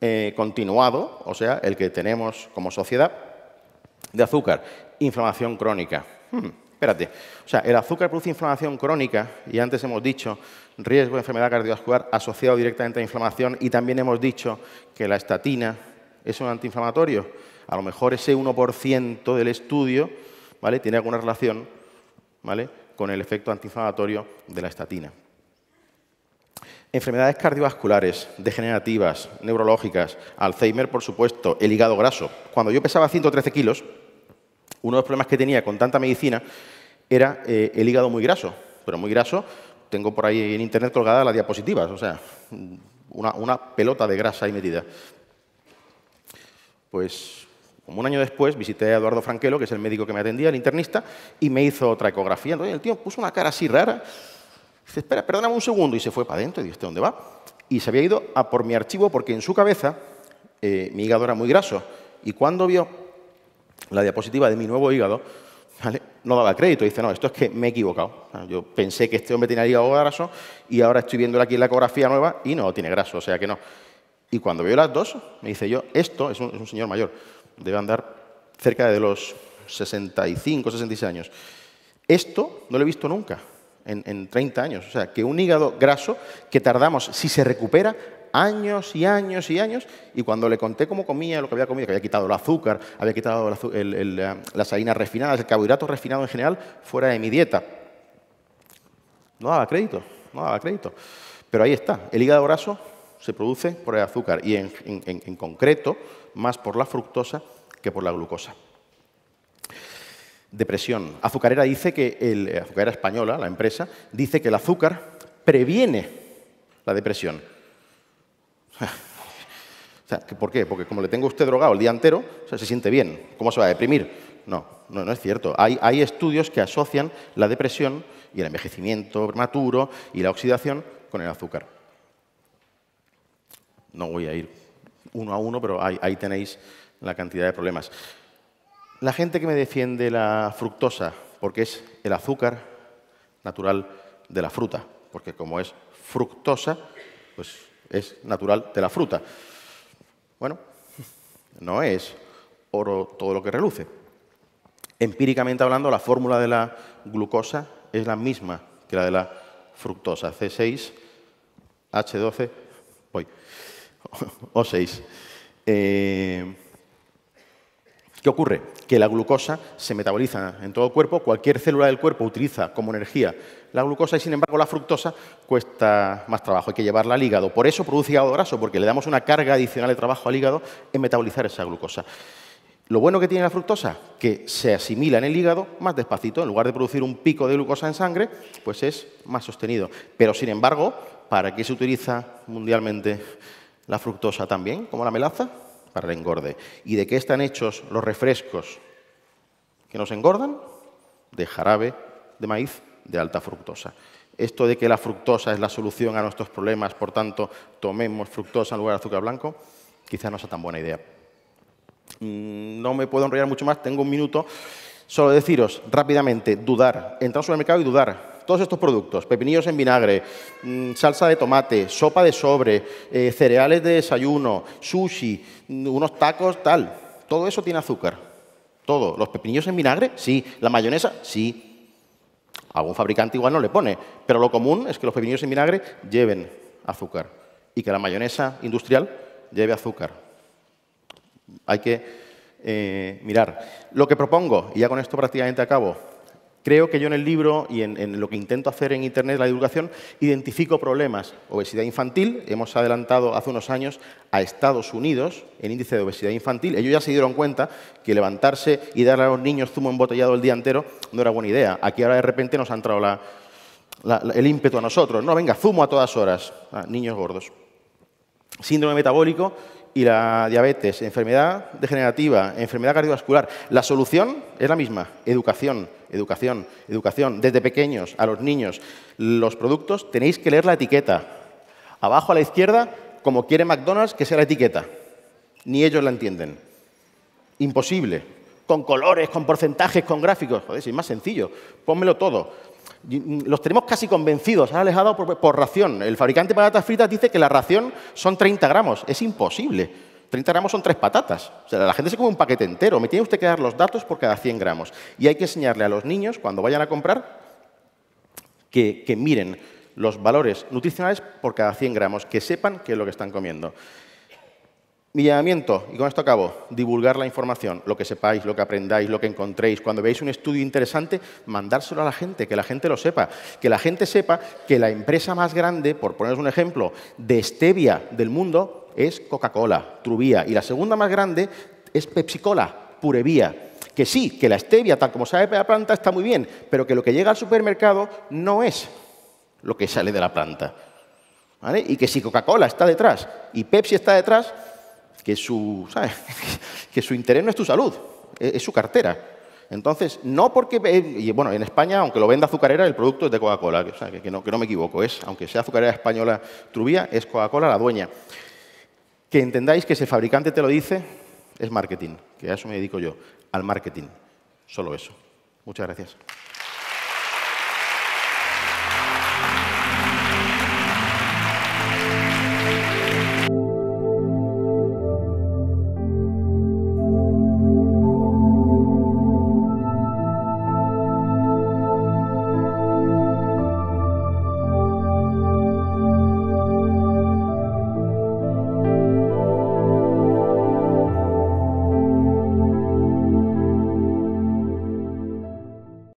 eh, continuado, o sea, el que tenemos como sociedad, de azúcar, inflamación crónica. Hmm, espérate, o sea, el azúcar produce inflamación crónica y antes hemos dicho riesgo de enfermedad cardiovascular asociado directamente a inflamación y también hemos dicho que la estatina es un antiinflamatorio. A lo mejor ese 1% del estudio ¿vale? tiene alguna relación ¿vale? con el efecto antiinflamatorio de la estatina enfermedades cardiovasculares, degenerativas, neurológicas, Alzheimer, por supuesto, el hígado graso. Cuando yo pesaba 113 kilos, uno de los problemas que tenía con tanta medicina era eh, el hígado muy graso, pero muy graso, tengo por ahí en internet colgada las diapositivas, o sea, una, pelota de grasa ahí metida. Pues como un año después visité a Eduardo Franquelo, que es el médico que me atendía, el internista, y me hizo otra ecografía. Entonces el tío puso una cara así rara, Dice, espera, perdóname un segundo. Y se fue para adentro. Y ¿este ¿dónde va? Y se había ido a por mi archivo porque en su cabeza eh, mi hígado era muy graso. Y cuando vio la diapositiva de mi nuevo hígado, no daba crédito. Dice, no, esto es que me he equivocado. Ah, yo pensé que este hombre tenía hígado graso y ahora estoy viendo aquí la ecografía nueva y no tiene graso, o sea que no. Y cuando veo las dos, me dice yo, esto es un, es un señor mayor, debe andar cerca de los 65, 66 años. Esto no lo he visto nunca en, 30 años. O sea, que un hígado graso que tardamos, si se recupera, años y años y años, y cuando le conté cómo comía, lo que había comido, que había quitado el azúcar, había quitado eh, las harinas refinadas, el carbohidrato refinado en general, fuera de mi dieta. No daba crédito, no daba crédito. Pero ahí está, el hígado graso se produce por el azúcar y en concreto más por la fructosa que por la glucosa. Depresión. Azucarera dice que, el, eh, Azucarera Española, la empresa, dice que el azúcar previene la depresión. <laughs> ¿Por qué? Porque como le tengo usted drogado el día entero, o sea, se siente bien. ¿Cómo se va a deprimir? No, no, no es cierto. Hay, estudios que asocian la depresión y el envejecimiento prematuro y la oxidación con el azúcar. No voy a ir uno a uno, pero ahí tenéis la cantidad de problemas. La gente que me defiende la fructosa, porque es el azúcar natural de la fruta, porque como es fructosa, pues es natural de la fruta. Bueno, no es oro todo lo que reluce. Empíricamente hablando, la fórmula de la glucosa es la misma que la de la fructosa, C6H12, voy, <laughs> O6. ¿Qué ocurre? Que la glucosa se metaboliza en todo el cuerpo, cualquier célula del cuerpo utiliza como energía la glucosa y sin embargo la fructosa cuesta más trabajo, hay que llevarla al hígado. Por eso produce hígado graso, porque le damos una carga adicional de trabajo al hígado en metabolizar esa glucosa. Lo bueno que tiene la fructosa, que se asimila en el hígado más despacito, en lugar de producir un pico de glucosa en sangre, pues es más sostenido. Pero sin embargo, ¿para qué se utiliza mundialmente la fructosa también, como la melaza? para el engorde. ¿Y de qué están hechos los refrescos que nos engordan? De jarabe de maíz de alta fructosa. Esto de que la fructosa es la solución a nuestros problemas, por tanto, tomemos fructosa en lugar de azúcar blanco, quizás no sea tan buena idea. Mm, no me puedo enrollar mucho más, tengo un minuto. Solo deciros rápidamente, dudar, entrar al mercado y dudar todos estos productos, pepinillos en vinagre, mm, salsa de tomate, sopa de sobre, eh, cereales de desayuno, sushi, mm, unos tacos, tal. Todo eso tiene azúcar. Todo. ¿Los pepinillos en vinagre? Sí. ¿La mayonesa? Sí. A algún fabricante igual no le pone, pero lo común es que los pepinillos en vinagre lleven azúcar y que la mayonesa industrial lleve azúcar. Hay que eh, mirar. Lo que propongo, y ya con esto prácticamente acabo, Creo que yo en el libro y en, lo que intento hacer en Internet, la divulgación, identifico problemas. Obesidad infantil, hemos adelantado hace unos años a Estados Unidos en índice de obesidad infantil. Ellos ya se dieron cuenta que levantarse y dar a los niños zumo embotellado el día entero no era buena idea. Aquí ahora de repente nos ha entrado el ímpetu a nosotros. No, venga, zumo a todas horas, ah, niños gordos. Síndrome metabólico, y la diabetes, enfermedad degenerativa, enfermedad cardiovascular. La solución es la misma, educación, educación, educación, desde pequeños a los niños. Los productos tenéis que leer la etiqueta. Abajo a la izquierda, como quiere McDonald's, que sea la etiqueta. Ni ellos la entienden. Imposible. Con colores, con porcentajes, con gráficos. Joder, es más sencillo. Pónmelo todo. Mm, los tenemos casi convencidos, han alejado por, ración. El fabricante de patatas fritas dice que la ración son 30 gramos. Es imposible. 30 gramos son tres patatas. O sea, la gente se come un paquete entero. Me tiene usted que dar los datos por cada 100 gramos. Y hay que enseñarle a los niños, cuando vayan a comprar, que, que miren los valores nutricionales por cada 100 gramos, que sepan qué es lo que están comiendo. Mi llamamiento, y con esto acabo, divulgar la información, lo que sepáis, lo que aprendáis, lo que encontréis. Cuando veáis un estudio interesante, mandárselo a la gente, que la gente lo sepa. Que la gente sepa que la empresa más grande, por poneros un ejemplo, de stevia del mundo es Coca-Cola, Truvía. Y la segunda más grande es Pepsi-Cola, Purevía. Que sí, que la stevia, tal como sale de la planta, está muy bien, pero que lo que llega al supermercado no es lo que sale de la planta. ¿Vale? Y que si Coca-Cola está detrás y Pepsi está detrás, <laughs> que su, interés no es tu salud, es, su cartera. Entonces, no porque... bueno, en España, aunque lo venda azucarera, el producto es de Coca-Cola, que, no, me equivoco, es, aunque sea azucarera española Trubía, es Coca-Cola la dueña. Que entendáis que ese fabricante te lo dice, es marketing, que a eso me dedico yo, al marketing. Solo eso. Muchas gracias.